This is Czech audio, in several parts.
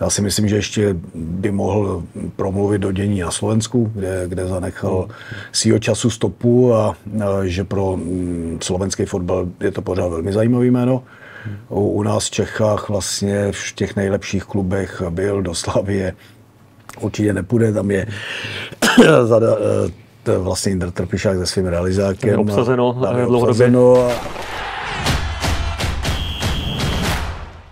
Já si myslím, že ještě by mohl promluvit do dění na Slovensku, kde, kde zanechal svýho času stopu a, a že pro mm, slovenský fotbal je to pořád velmi zajímavý jméno. U, u nás v Čechách vlastně v těch nejlepších klubech byl do Slavie. Určitě nepůjde, tam je eh, vlastně Indra Trpišák se svým realizákem. Obsazeno, eh, dlouhodobě. obsazeno a,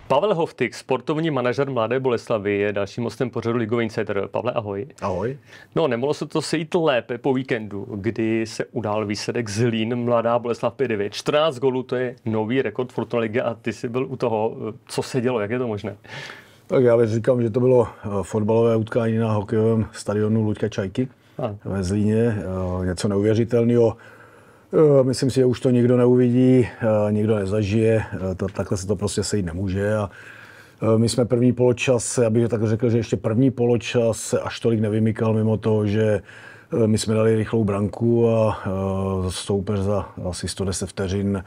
Pavel Hoftik, sportovní manažer Mladé Boleslavy, je dalším hostem pořadu Ligový Insider. Pavle, ahoj. Ahoj. No, nemohlo se to sejít lépe po víkendu, kdy se udál výsledek Zlín Mladá Boleslav 5 14 gólů, to je nový rekord Fortuna Ligy a ty jsi byl u toho. Co se dělo, jak je to možné? Tak já bych říkám, že to bylo eh, fotbalové utkání na hokejovém stadionu Luďka Čajky a. ve Zlíně. Eh, něco neuvěřitelného Eh, myslím si, že už to nikdo neuvidí, eh, nikdo nezažije, eh, to, takhle se to prostě sejít nemůže. A my jsme první poločas, já bych tak řekl, že ještě první poločas se až tolik nevymykal mimo toho, že my jsme dali rychlou branku a soupeř za asi 110 vteřin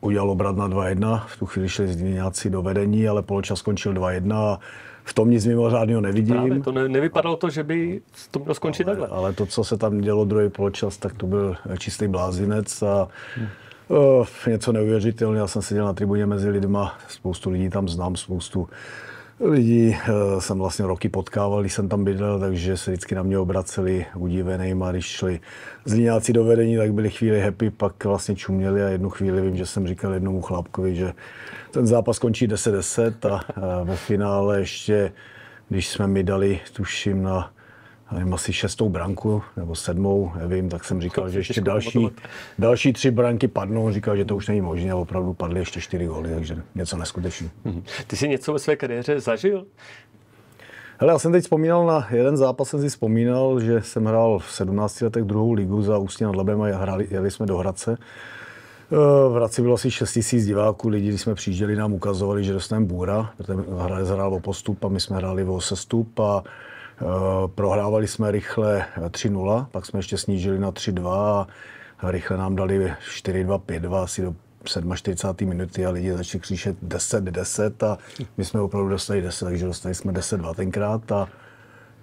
udělal obrat na 2-1. V tu chvíli šli změňáci do vedení, ale poločas skončil 2-1 v tom nic mimořádného nevidím. Právě, to ne, nevypadalo to, že by to mělo skončit ale, takhle. Ale to, co se tam dělo druhý poločas, tak to byl čistý blázinec a hmm. uh, něco neuvěřitelného. Já jsem seděl na tribuně mezi lidma, spoustu lidí tam znám, spoustu lidi eh, jsem vlastně roky potkával, když jsem tam bydlel, takže se vždycky na mě obraceli udivenýma, když šli zlíňáci do vedení, tak byli chvíli happy, pak vlastně čuměli a jednu chvíli vím, že jsem říkal jednomu chlapkovi, že ten zápas končí 10-10 a eh, ve finále ještě, když jsme mi dali, tuším, na nevím, asi šestou branku nebo sedmou, nevím, tak jsem říkal, že ještě další, další tři branky padnou. Říkal, že to už není možné a opravdu padly ještě čtyři góly, takže něco neskutečného. Mhm. Ty jsi něco ve své kariéře zažil? Hele, já jsem teď vzpomínal na jeden zápas, jsem si vzpomínal, že jsem hrál v 17 letech druhou ligu za Ústí nad Labem a hrali, jeli jsme do Hradce. Eh, v Hradci bylo asi 6 000 diváků, lidi, když jsme přijížděli, nám ukazovali, že dostaneme bůra, protože Hradec hrál o postup a my jsme hráli o sestup a Eh, prohrávali jsme rychle 3-0, pak jsme ještě snížili na 3-2 a rychle nám dali 4-2, 5-2 asi do 47. minuty a lidi začali křičet 10-10 a my jsme opravdu dostali 10, takže dostali jsme 10-2 tenkrát a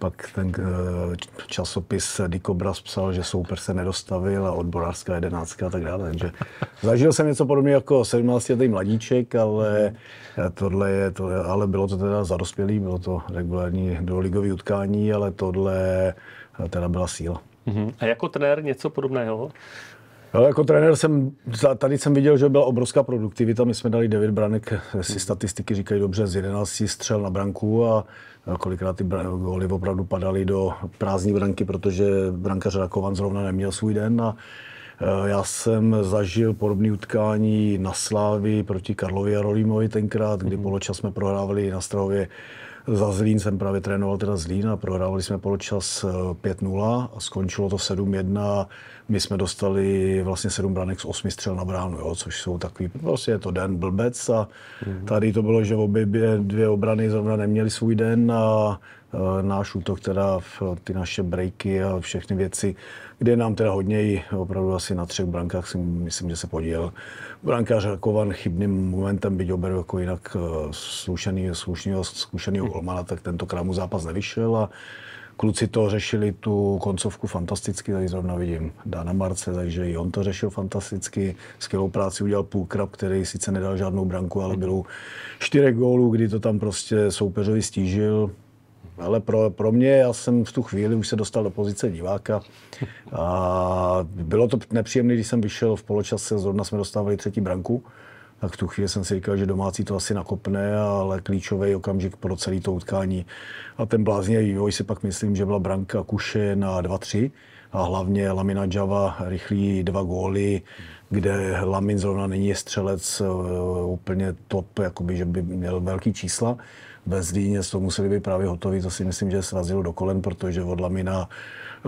pak ten eh, časopis Dikobraz psal, že soupeř se nedostavil a odborářská jedenáctka a tak dále. Takže zažil jsem něco podobného jako 17 letý mladíček, ale tohle je, to, ale bylo to teda za dospělý, bylo to regulární doligový utkání, ale tohle eh, teda byla síla. Mhm. A jako trenér něco podobného? Ale jako trenér jsem, tady jsem viděl, že byla obrovská produktivita. My jsme dali 9 branek, eh, si mhm. statistiky říkají dobře, z 11 střel na branku a Kolikrát ty góly opravdu padaly do prázdní branky, protože brankař Rakovan zrovna neměl svůj den a e, já jsem zažil podobné utkání na Slávi proti Karlovi a Rolímovi tenkrát, kdy mhm. poločas jsme prohrávali na Strahově za Zlín jsem právě trénoval teda Zlín a prohrávali jsme poločas 5-0 eh, a skončilo to 7-1. My jsme dostali vlastně 7 branek z 8 střel na bránu, jo, což jsou takový, prostě je to den blbec a mhm. tady to bylo, že obě dvě obrany zrovna neměly svůj den a Eh, náš útok, teda v ty naše breaky a všechny věci, kde nám teda hodně, opravdu asi na třech brankách si myslím, že se podíl. Brankář Kovan chybným momentem, byť oberu jako jinak eh, slušený, slušnýho, zkušeného mhm. Olmana, tak tentokrát mu zápas nevyšel a kluci to řešili tu koncovku fantasticky, tady zrovna vidím Dana Marce, takže i on to řešil fantasticky. Skvělou práci udělal Půlkrab, který sice nedal žádnou branku, ale mhm. bylo čtyři gólů, kdy to tam prostě soupeřovi stížil. Ale pro, pro mě, já jsem v tu chvíli už se dostal do pozice diváka. A bylo to nepříjemné, když jsem vyšel v poločase, zrovna jsme dostávali třetí branku. Tak v tu chvíli jsem si říkal, že domácí to asi nakopne, ale klíčový okamžik pro celé to utkání. A ten bláznivý vývoj si pak myslím, že byla branka Kuše na 2-3 a hlavně Lamina Java, rychlý dva góly, kde Lamin zrovna není střelec e, úplně top, jakoby, že by měl velký čísla ve Zlíně to museli být právě hotový, to si myslím, že srazilo do kolen, protože od Lamina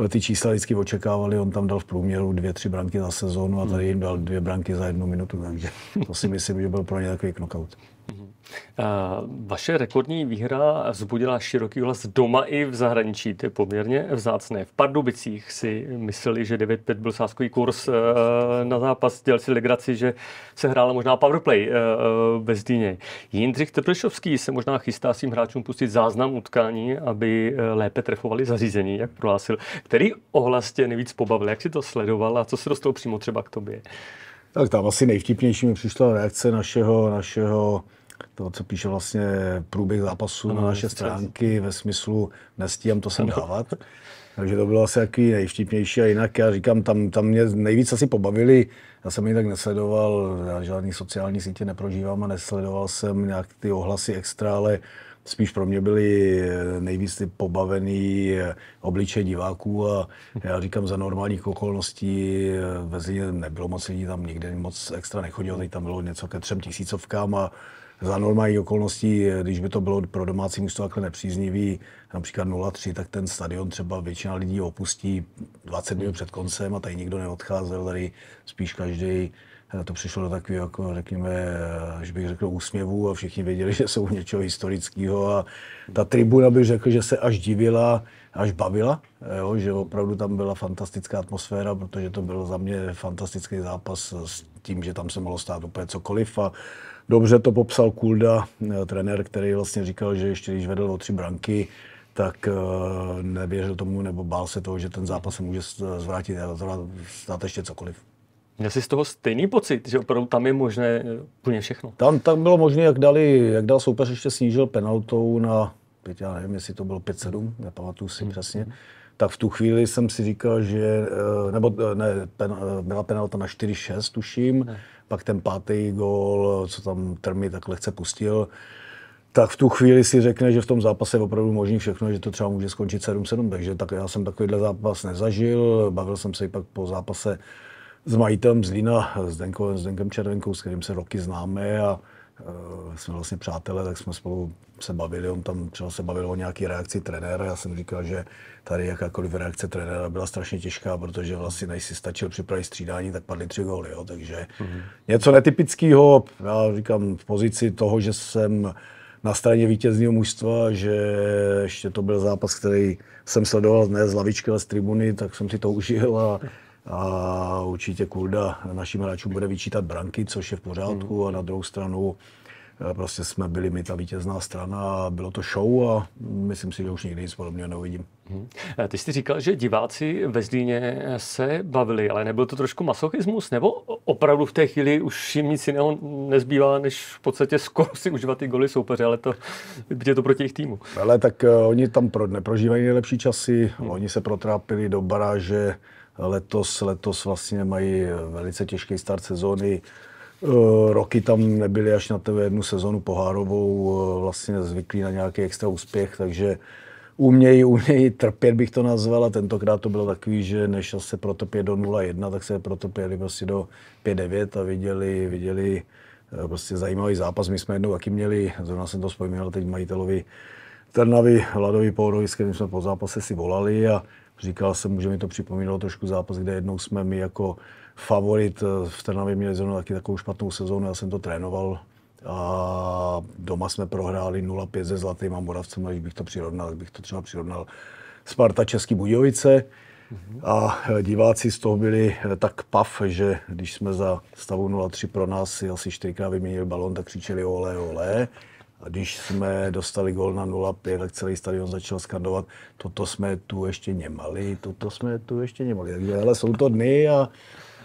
eh, ty čísla vždycky očekávali, on tam dal v průměru dvě, tři branky za sezónu a tady jim dal dvě branky za jednu minutu, takže to si myslím, že byl pro ně takový knockout. Mhm. Eh, vaše rekordní výhra vzbudila široký hlas doma i v zahraničí. To je poměrně vzácné. V Pardubicích si mysleli, že 9-5 byl sáskový kurz eh, na zápas. Dělal si legraci, že se hrála možná powerplay bez eh, Dýně. Jindřich Teplešovský se možná chystá svým hráčům pustit záznam utkání, aby lépe trefovali zařízení, jak prohlásil. Který ohlas tě nejvíc pobavil? Jak si to sledoval a co se dostalo přímo třeba k tobě? Tak tam asi nejvtipnější mi přišla reakce našeho, našeho to, co píše vlastně průběh zápasu ano, na naše stránky ve smyslu nestíhám to sem dávat. Takže to bylo asi jaký nejvtipnější a jinak já říkám, tam, tam mě nejvíc asi pobavili, já jsem tak nesledoval, já žádný sociální sítě neprožívám a nesledoval jsem nějak ty ohlasy extra, ale spíš pro mě byly eh, nejvíc ty pobavený eh, obliče diváků a já říkám za normálních okolností eh, ve Zlíně nebylo moc lidí, tam nikde moc extra nechodilo, teď tam bylo něco ke třem tisícovkám a za normální okolností, když by to bylo pro domácí místo takhle nepříznivý, například 0-3, tak ten stadion třeba většina lidí opustí 20 minut před koncem a tady nikdo neodcházel, tady spíš každý to přišlo do takového, jako, řekněme, že bych řekl úsměvu a všichni věděli, že jsou něčeho historického a ta tribuna bych řekl, že se až divila, až bavila, jo, že opravdu tam byla fantastická atmosféra, protože to byl za mě fantastický zápas s tím, že tam se mohlo stát úplně cokoliv a dobře to popsal Kulda, trenér, který vlastně říkal, že ještě když vedl o tři branky, tak eh, nevěřil tomu nebo bál se toho, že ten zápas se může zvrátit a zvrátit ještě cokoliv. Měl jsi z toho stejný pocit, že opravdu tam je možné eh, úplně všechno? Tam, tam bylo možné, jak, dali, jak dal soupeř, ještě snížil penaltou na, teď já nevím, jestli to bylo 5-7, nepamatuju si mhm. přesně, tak v tu chvíli jsem si říkal, že, eh, nebo eh, ne, pen, byla penalta na 4-6, tuším, ne. pak ten pátý gol, co tam Termi tak lehce pustil, tak v tu chvíli si řekne, že v tom zápase je opravdu možný všechno, že to třeba může skončit 7-7, takže tak já jsem takovýhle zápas nezažil, bavil jsem se i pak po zápase s majitelem Zlína, s Denkem Červenkou, s kterým se roky známe a uh, jsme vlastně přátelé, tak jsme spolu se bavili, on tam třeba se bavil o nějaký reakci trenéra, já jsem říkal, že tady jakákoliv reakce trenéra byla strašně těžká, protože vlastně než si stačil připravit střídání, tak padly tři góly, jo. takže mm-hmm. něco netypického, já říkám v pozici toho, že jsem na straně vítězního mužstva, že ještě to byl zápas, který jsem sledoval ne z lavičky, ale z tribuny, tak jsem si to užil a a určitě Kulda našim hráčům bude vyčítat branky, což je v pořádku. Mm. A na druhou stranu eh, prostě jsme byli my ta vítězná strana a bylo to show a myslím si, že už nikdy nic podobného neuvidím. Hmm. Eh, ty jsi říkal, že diváci ve Zlíně eh, se bavili, ale nebyl to trošku masochismus, nebo opravdu v té chvíli už jim nic jiného nezbývá, než v podstatě skoro si užívat ty goly soupeře, ale to je to proti jejich týmu. Ale tak oni tam pro, neprožívají nejlepší časy, hmm. oni se protrápili do baráže, letos, letos vlastně mají velice těžký start sezóny. Eh, roky tam nebyly až na TV jednu sezonu pohárovou, eh, vlastně zvyklí na nějaký extra úspěch, takže umějí, umějí trpět, bych to nazval, a tentokrát to bylo takový, že než se protopět do 0-1, tak se protopěli prostě do 5-9 a viděli, viděli eh, prostě zajímavý zápas. My jsme jednou taky měli, zrovna jsem to vzpomínal teď majitelovi Trnavy, Vladovi Pourovi, s kterým jsme po zápase si volali a Říkal jsem, že mi to připomínalo trošku zápas, kde jednou jsme my jako favorit eh, v Trnavě měli zrovna taky takovou špatnou sezónu, já jsem to trénoval a doma jsme prohráli 0-5 se Zlatým a Moravcem, když bych to přirovnal, bych to třeba přirovnal Sparta Český Budějovice. Mhm. A eh, diváci z toho byli eh, tak pav, že když jsme za stavu 0-3 pro nás si asi čtyřikrát vyměnili balon, tak křičeli ole, ole. A když jsme dostali gol na 0-5, tak celý stadion začal skandovat, toto jsme tu ještě nemali, toto jsme tu ještě nemali. Takže hele, jsou to dny a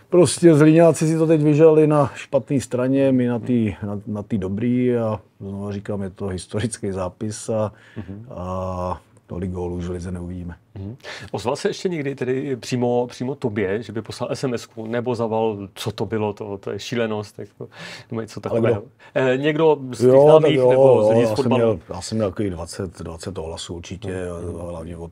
prostě Zlíňáci si to teď vyželi na špatné straně, my na tý na, na tý dobrý a znovu říkám, je to historický zápis a, mm-hmm. a tolik gólů už lize neuvidíme. Hmm. Ozval se ještě někdy tedy přímo, přímo tobě, že by poslal sms nebo zaval, co to bylo, to, to je šílenost, jako, nebo něco takového. Eh, někdo z těch no známých nebo z lidí z fotbalu? Měl, já jsem měl takových 20, 20 ohlasů určitě, hmm. hlavně od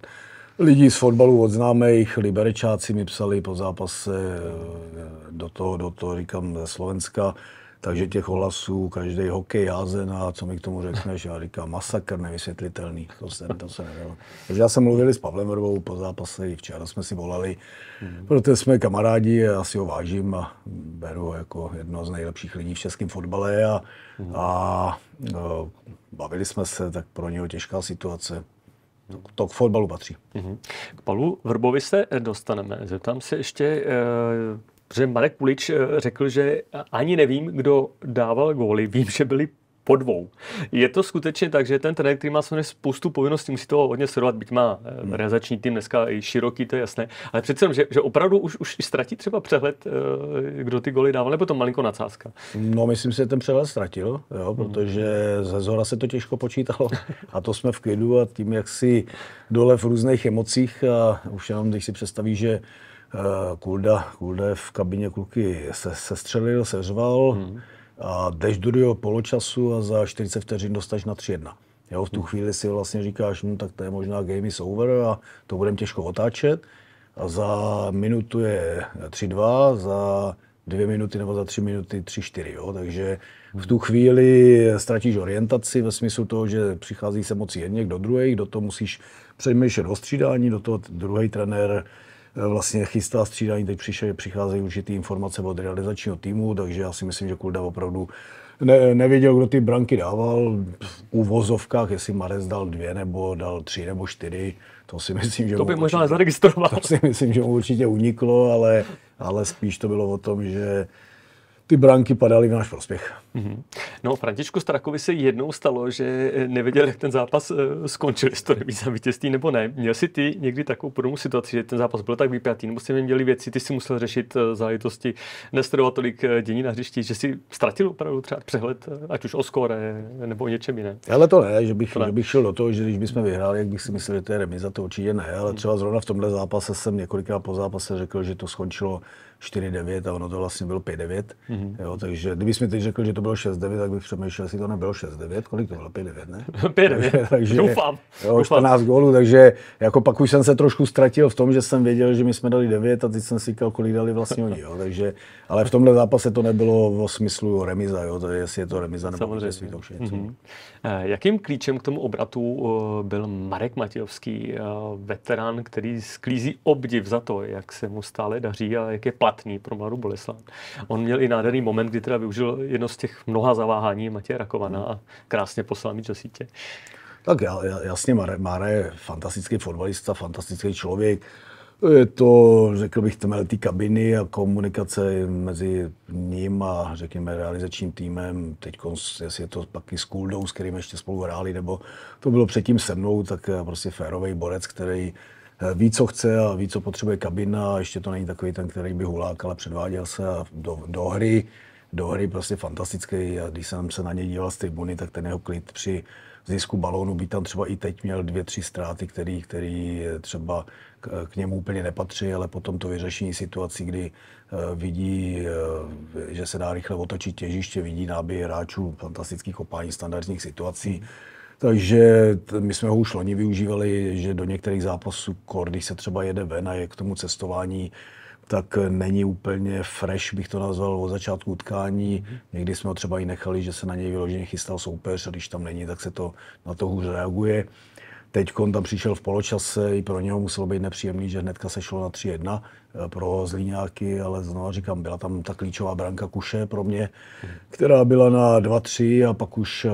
lidí z fotbalu, od známých, liberečáci mi psali po zápase eh, do toho, do toho, říkám, ze Slovenska. Takže těch ohlasů, každý hokej házen a co mi k tomu řekneš, já říkám masakr nevysvětlitelný, to se, to se nedalo. Takže já jsem mluvil s Pavlem Rovou po zápase, i včera jsme si volali, mm-hmm. protože jsme kamarádi, já si ho vážím a beru ho jako jedno z nejlepších lidí v českém fotbale a, mm-hmm. a no, bavili jsme se, tak pro něho těžká situace, mhm. to k fotbalu patří. Mm-hmm. K Palu Vrbovi se dostaneme. Zeptám se ještě, e- Protože Marek Pulič eh, řekl, že ani nevím, kdo dával góly, vím, že byli po dvou. Je to skutečně tak, že ten trenér, který má samozřejmě spoustu povinností, musí toho hodně sledovat, byť má eh, hmm. realizační tým dneska i široký, to je jasné, ale přece jenom, že, že opravdu už, už ztratí třeba přehled, eh, kdo ty goly dával, nebo to malinko nacázka? No, myslím si, že ten přehled ztratil, jo, hmm. protože hmm. ze zhora se to těžko počítalo a to jsme v klidu a tím, jak si dole v různých emocích a už jenom když si představí, že Eh, Kulda, Kulda je v kabině kluky se, sestřelil, seřval hmm. a jdeš do druhého poločasu a za 40 vteřin dostaneš na 3-1. Jo, v tu hmm. chvíli si vlastně říkáš, no, tak to je možná game is over a to budeme těžko otáčet. A za minutu je 3-2, za dvě minuty nebo za tři minuty 3-4. Takže v tu hmm. chvíli ztratíš orientaci ve smyslu toho, že přichází se moci jedněk do druhých, do toho musíš přemýšlet o střídání, do toho druhý trenér vlastně chystá střídání. Teď přišel, přicházejí určitý informace od realizačního týmu, takže já si myslím, že Kulda opravdu ne, nevěděl, kdo ty branky dával. V uvozovkách, jestli Marez dal dvě nebo dal tři nebo čtyři, to si myslím, že To by možná zaregistroval. To si myslím, že mu určitě uniklo, ale, ale spíš to bylo o tom, že ty branky padaly v náš prospěch. Mm-hmm. No, Františku Strakovi se jednou stalo, že eh, nevěděl, jak ten zápas eh, skončil, jestli to za vítězství nebo ne. Měl jsi ty někdy takovou podobnou situaci, že ten zápas byl tak vypjatý, nebo jsi měli věci, ty si musel řešit eh, záležitosti, nestrovat tolik dění na hřišti, že si ztratil opravdu třeba přehled, ať už o skore nebo o něčem jiném. Ale to ne, že bych, to ne. Že bych šel do toho, že když bychom vyhráli, jak bych si myslel, že to je remiza, to určitě ne, ale mhm. třeba zrovna v tomhle zápase jsem několikrát po zápase řekl, že to skončilo 4-9 a ono to vlastně bylo 5-9. Mm-hmm. Jo, takže kdybych mi teď řekl, že to bylo 6-9, tak bych přemýšlel, jestli to nebylo 6-9. Kolik to bylo? 5-9, ne? 5-9, takže, doufám. Jo, 14 gólů, takže jako pak už jsem se trošku ztratil v tom, že jsem věděl, že my jsme dali 9 a teď jsem si říkal, kolik dali vlastně oni. Jo, takže, ale v tomhle zápase to nebylo v smyslu remiza, jo, to je, jestli je to remiza nebo Samozřejmě. Jestli to už je něco. Mm-hmm. Eh, jakým klíčem k tomu obratu eh, byl Marek Matějovský, eh, veterán, který sklízí obdiv za to, jak se mu stále daří a jak je platný pro Mladou Boleslav. On měl i nádherný moment, kdy teda využil jedno z těch mnoha zaváhání Matěje Rakovana a krásně poslal mi sítě. Tak jasně, Mare, Mare je fantastický fotbalista, fantastický člověk je to, řekl bych, ty kabiny a komunikace mezi ním a, řekněme, realizačním týmem. Teď, jestli je to pak i s Kuldou, s kterým ještě spolu hráli, nebo to bylo předtím se mnou, tak eh, prostě férový borec, který eh, ví, co chce a ví, co potřebuje kabina. A ještě to není takový ten, který by hulák, ale předváděl se a do, do hry do hry prostě fantastický a když jsem se na něj díval z tribuny, tak ten jeho klid při zisku balónu by tam třeba i teď měl dvě, tři ztráty, který, který třeba k němu úplně nepatří, ale potom to vyřešení situací, kdy eh, vidí, eh, že se dá rychle otočit těžiště, vidí náběh hráčů, fantastických kopání standardních situací. Takže my jsme ho už loni využívali, že do některých zápasů, když se třeba jede ven a je k tomu cestování, tak není úplně fresh, bych to nazval, od začátku utkání. Mhm. Někdy jsme ho třeba i nechali, že se na něj vyloženě chystal soupeř a když tam není, tak se to na to hůř reaguje. Teď on tam přišel v poločase, i pro něho muselo být nepříjemný, že hnedka se šlo na 3-1 eh, pro Zlíňáky, ale znovu říkám, byla tam ta klíčová branka Kuše pro mě, mhm. která byla na 2-3 a pak už eh,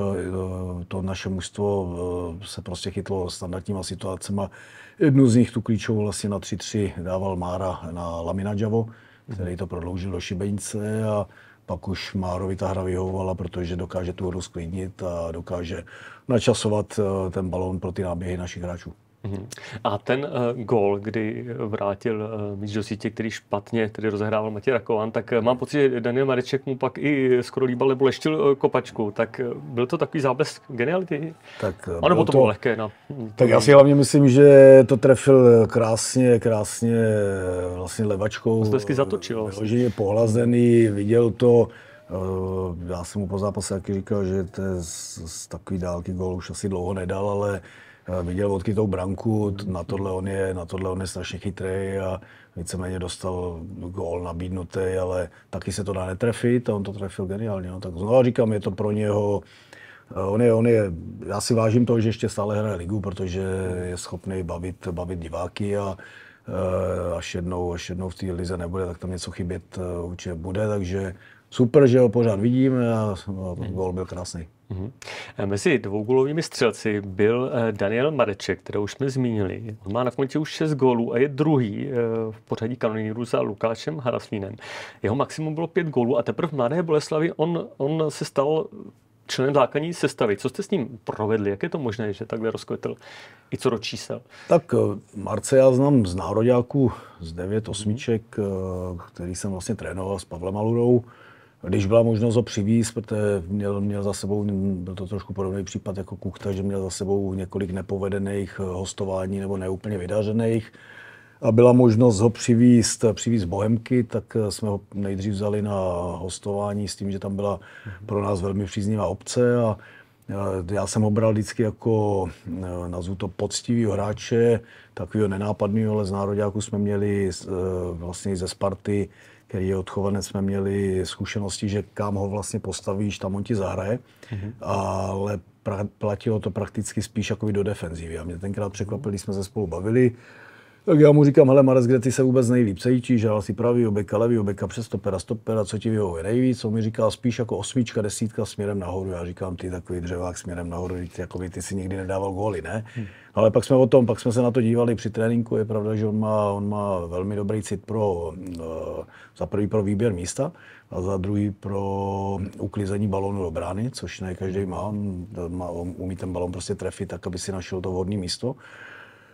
to naše mužstvo eh, se prostě chytlo standardníma situacema, Jednu z nich, tu klíčovou vlastně na 3-3, dával Mára na Lamina Javo, který to prodloužil do Šibenice a pak už Márovi ta hra vyhovovala, protože dokáže tu hru sklidnit a dokáže načasovat eh, ten balón pro ty náběhy našich hráčů. Mhm. A ten uh, eh, gol, kdy vrátil uh, míč do sítě, který špatně tedy rozehrával Matěj Rakovan, tak uh, mám pocit, že Daniel Mareček mu pak i skoro líbal nebo leštil uh, kopačku. Tak uh, byl to takový záblesk geniality? Tak, uh, ano, to, to bylo lehké. Na, tak já si hlavně myslím, že to trefil krásně, krásně vlastně levačkou. Hezky zatočil. Vlastně. pohlazený, viděl to. Já jsem mu po zápase taky říkal, že to z, z takové dálky gol už asi dlouho nedal, ale Eh, viděl odkytou branku, na tohle on je, na tohle on je strašně chytrý a víceméně dostal no, gól nabídnutý, ale taky se to dá netrefit a on to trefil geniálně. No. Tak znovu říkám, je to pro něho, eh, On je, on je, já si vážím toho, že ještě stále hraje ligu, protože je schopný bavit, bavit diváky a eh, až jednou, až jednou v té lize nebude, tak tam něco chybět určitě bude, takže super, že ho pořád vidíme a gol byl krásný. Mhm. Eh, mezi dvougulovými střelci byl eh, Daniel Mareček, kterého už jsme zmínili. On má na kontě už 6 gólů a je druhý eh, v pořadí kanonýrů za Lukášem Harasmínem. Jeho maximum bylo 5 gólů a teprve v Mladé Boleslavi on, on se stal členem základní sestavy. Co jste s ním provedli? Jak je to možné, že takhle rozkvetl i co do čísel? Tak Marce já znám z nároďáku z 9 osmiček, který jsem vlastně trénoval s Pavlem Alurou. Když byla možnost ho přivízt, protože měl, měl za sebou, byl to trošku podobný případ jako Kuchta, že měl za sebou několik nepovedených eh, hostování nebo neúplně vydařených, a byla možnost ho přivízt, přivízt Bohemky, tak eh, jsme ho nejdřív vzali na hostování s tím, že tam byla pro nás velmi příznivá obce a eh, já jsem ho bral vždycky jako, nazvu to, poctivýho hráče, takového nenápadného, ale z nároďáku jsme měli vlastně ze Sparty který je odchovanec, jsme měli zkušenosti, že kam ho vlastně postavíš, tam on ti zahraje, mm-hmm. ale pra, platilo to prakticky spíš jako do defenzívy. A mě tenkrát překvapili, když jsme se spolu bavili, tak já mu říkám, hele Marec, kde ty se vůbec nejlíp sejčíš, že asi pravý obeka, levý obeka, přes stopera, stopera, co ti vyhovuje nejvíc, on mi říká spíš jako osmička, desítka směrem nahoru, já říkám, ty takový dřevák směrem nahoru, ty, jako by ty si nikdy nedával góly, ne? Hmm. No, ale pak jsme o tom, pak jsme se na to dívali při tréninku, je pravda, že on má, on má velmi dobrý cit pro, eh, za prvý pro výběr místa a za druhý pro uklizení balónu do brány, což ne každý má, on, má, on umí ten balón prostě trefit tak, aby si našel to vhodné místo.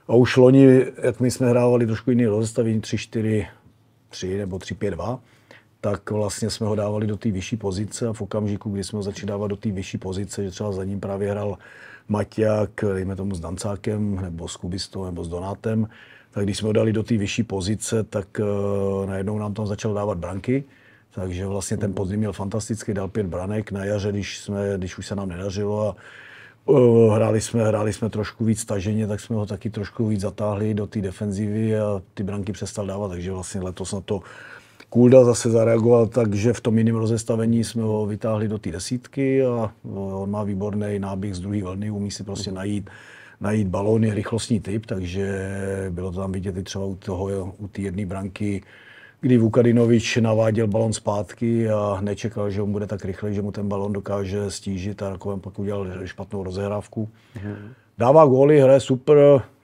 A už loni, jak my jsme hrávali trošku jiný rozestavení 3-4-3 nebo 3-5-2, tak vlastně jsme ho dávali do té vyšší pozice a v okamžiku, kdy jsme ho začali dávat do té vyšší pozice, že třeba za ním právě hrál Maťák, dejme tomu s Dancákem, nebo s Kubistou, nebo s Donátem, tak když jsme ho dali do té vyšší pozice, tak uh, najednou nám tam začal dávat branky. Takže vlastně ten podzim měl fantasticky, dal pět branek na jaře, když, jsme, když už se nám nedařilo a uh, Hráli jsme, hráli jsme trošku víc staženě, tak jsme ho taky trošku víc zatáhli do té defenzivy a ty branky přestal dávat, takže vlastně letos na to Kulda zase zareagoval tak, že v tom jiném rozestavení jsme ho vytáhli do té desítky a on má výborný náběh z druhé vlny, umí si prostě mhm. najít, najít balón, je rychlostní typ, takže bylo to tam vidět i třeba u, toho, u té jedné branky, kdy Vukadinovič naváděl balon zpátky a nečekal, že on bude tak rychle, že mu ten balon dokáže stížit a Rakoven pak udělal špatnou rozehrávku. Mm. Dává góly, hraje super,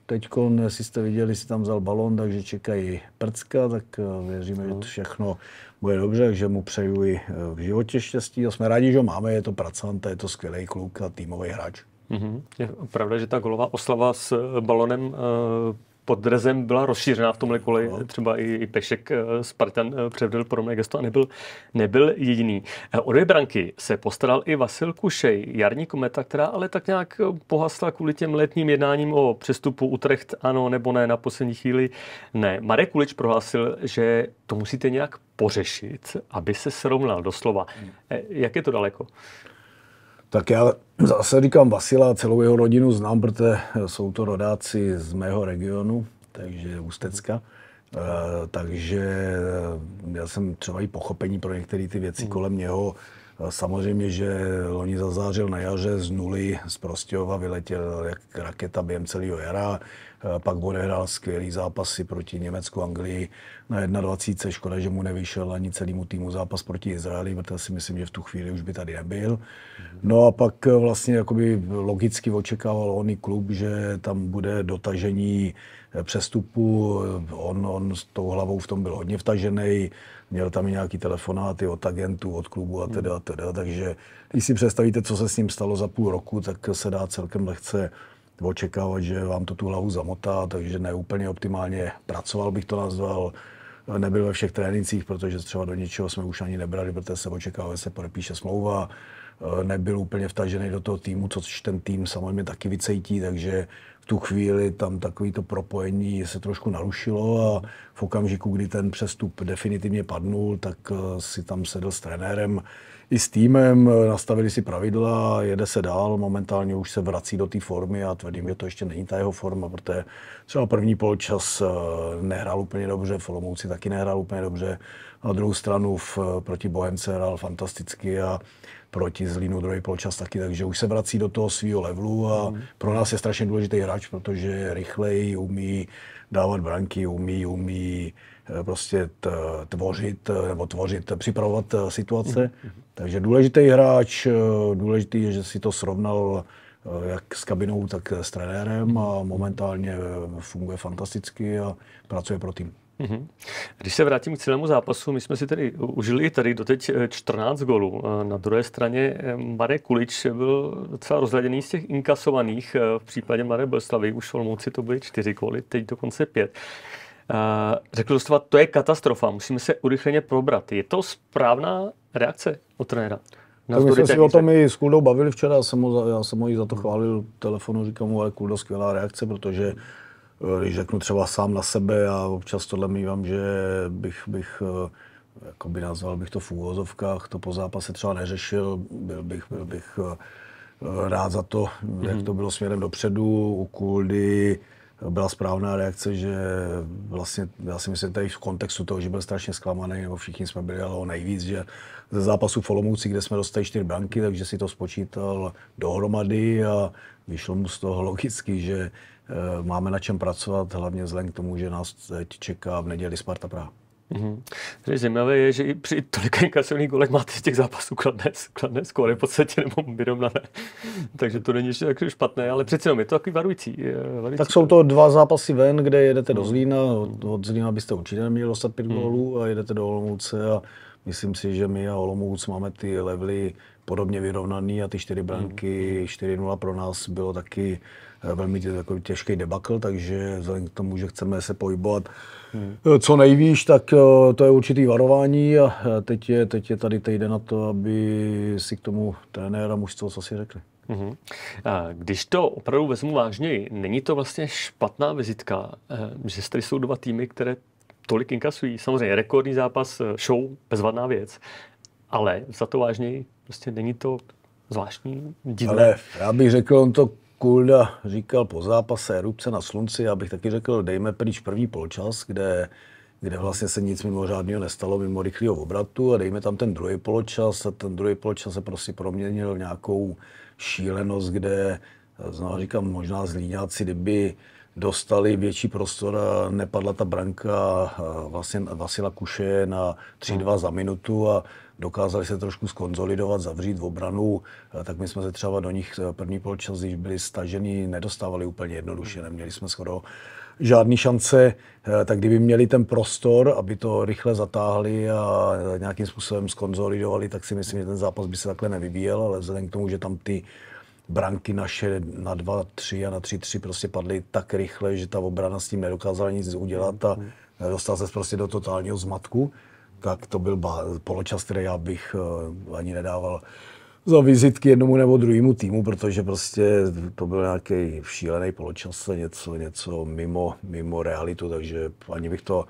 teď, jestli jste viděli, si tam vzal balon, takže čekají prcka, tak eh, věříme, no. že to všechno bude dobře, takže mu přeju i eh, v životě štěstí a jsme rádi, že ho máme, je to pracant, je to skvělý kluk a týmový hráč. Mm-hmm. Je pravda, že ta golová oslava s balonem eh, pod drezem byla rozšířená v tomhle kole. No. Třeba i, i Pešek eh, Spartan eh, převedl podobné gesto a nebyl, nebyl jediný. Eh, o dvě branky se postaral i Vasil Kušej, jarní kometa, která ale tak nějak pohasla kvůli těm letním jednáním o přestupu Utrecht ano nebo ne na poslední chvíli. Ne. Marek Kulič prohlásil, že to musíte nějak pořešit, aby se srovnal doslova. Hmm. Jak je to daleko? Tak já zase říkám Vasila, celou jeho rodinu znám, protože jsou to rodáci z mého regionu, takže Ústecka. Uh, takže já eh, jsem třeba i pochopení pro některé ty věci mm. kolem něho. Eh, samozřejmě, že loni zazářil na jaře z nuly, z Prostějova vyletěl jak raketa během celého jara. Eh, pak odehrál skvělý zápasy proti Německu, Anglii na 21. Škoda, že mu nevyšel ani celému týmu zápas proti Izraeli, protože si myslím, že v tu chvíli už by tady nebyl. No a pak eh, vlastně jakoby logicky očekával oný klub, že tam bude dotažení eh, přestupu. On, on s tou hlavou v tom byl hodně vtažený, měl tam i nějaký telefonáty od agentů, od klubu a teda, a teda. Takže když si představíte, co se s ním stalo za půl roku, tak se dá celkem lehce očekávat, že vám to tu hlavu zamotá, takže neúplně optimálně pracoval bych to nazval. Nebyl ve všech trénincích, protože třeba do něčeho jsme už ani nebrali, protože se očekával, že se podepíše smlouva. Nebyl úplně vtažený do toho týmu, což ten tým samozřejmě taky vycejtí, takže v tu chvíli tam to propojení se trošku narušilo a v okamžiku, kdy ten přestup definitivně padnul, tak eh, si tam sedl s trenérem, i s týmem, eh, nastavili si pravidla, jede se dál, momentálně už se vrací do té formy a tvrdím, že to ještě není ta jeho forma, protože třeba první polčas eh, nehrál úplně dobře, v Olomouci taky nehrál úplně dobře, na druhou stranu v, eh, proti Bohemce hrál fantasticky a proti Zlínu druhý polčas taky, takže už se vrací do toho svého levelu a mm. pro nás je strašně důležitý hráč, protože rychleji umí dávat branky, umí, umí Eh, prostě tvořit eh, nebo tvořit, eh, připravovat situace. Mhm. Mhm. Takže důležitý hráč, důležitý je, že si to srovnal jak s kabinou, tak s trenérem a momentálně funguje fantasticky a pracuje pro tým. Mhm. Když se vrátím k celému zápasu, my jsme si tedy užili tady doteď 14 golů. Na druhé straně Marek Kulič byl docela rozladěný z těch inkasovaných. V případě Marek Belstavy už v Olmouci to byly 4 góly, teď dokonce 5. Eh, řekl dostovat, to je katastrofa, musíme se urychleně probrat. Je to správná reakce od trenéra? Tak my jsme si o tom i s Kuldou bavili včera, já jsem, ho, já jsem ho i za to chválil telefonu, říkám mu, ale Kuldo, skvělá reakce, protože eh, když řeknu třeba sám na sebe a občas tohle mývám, že bych, bych eh, jakoby nazval bych to v úvozovkách, to po zápase třeba neřešil, byl bych, byl bych rád za to, jak mhm. to bylo směrem dopředu, u Kuldy, byla správná reakce, že vlastně, já si myslím tady v kontextu toho, že byl strašně zklamaný, nebo všichni jsme byli, ale nejvíc, že ze zápasu v Olomouci, kde jsme dostali čtyři branky, takže si to spočítal dohromady a vyšlo mu z toho logicky, že eh, máme na čem pracovat, hlavně vzhledem k tomu, že nás teď čeká v neděli Sparta Praha. Mm-hmm. zajímavé je, že i při tolika inkasovných golech máte z těch zápasů kladné, kladné skóre v podstatě nebo vyrovnané. Takže to není ještě tak špatné, ale přece jenom je to takový varující, varující. Tak jsou to dva zápasy ven, kde jedete do mhm. Zlína, od, od Zlína byste určitě neměli dostat pět mm. gólů a jedete do Olomouce a myslím si, že my a Olomouc máme ty levely podobně vyrovnaný a ty čtyři branky, mm. 4-0 pro nás bylo taky velmi eh, takový těžký debakl, takže vzhledem k tomu, že chceme se pohybovat hmm. Eh, co nejvíš, tak eh, to je určitý varování a teď je, teď je tady týden na to, aby si k tomu trenéra mužstvo co si řekli. hmm A když to opravdu vezmu vážně, není to vlastně špatná vizitka, že tady jsou dva týmy, které tolik inkasují. Samozřejmě rekordní zápas, show, bezvadná věc, ale za to vážněji, prostě není to zvláštní, divné. Ale já bych řekl, on to Kulda říkal po zápase erupce na slunci, abych bych taky řekl, dejme pryč první polčas, kde, kde vlastně se nic mimořádného nestalo mimo rychlého obratu a dejme tam ten druhý poločas a ten druhý poločas se prostě proměnil v nějakou šílenost, kde, znovu říkám, možná zlíňáci, kdyby dostali větší prostor a nepadla ta branka vlastně Vasila Kuše na 3-2 za minutu a dokázali se trošku skonzolidovat, zavřít v obranu, eh, tak my jsme se třeba do nich eh, první polčas, když byli staženi, nedostávali úplně jednoduše, hmm. neměli jsme skoro žádné šance, eh, tak kdyby měli ten prostor, aby to rychle zatáhli a nějakým způsobem skonzolidovali, tak si myslím, že ten zápas by se takhle nevyvíjel, ale vzhledem k tomu, že tam ty branky naše na 2-3 a na 3-3 prostě padly tak rychle, že ta obrana s tím nedokázala nic udělat a hmm. dostal se prostě do totálního zmatku tak to byl poločas, který já bych eh, ani nedával za vizitky jednomu nebo druhému týmu, protože prostě to byl nějaký šílený poločas, něco, něco mimo, mimo realitu, takže ani bych to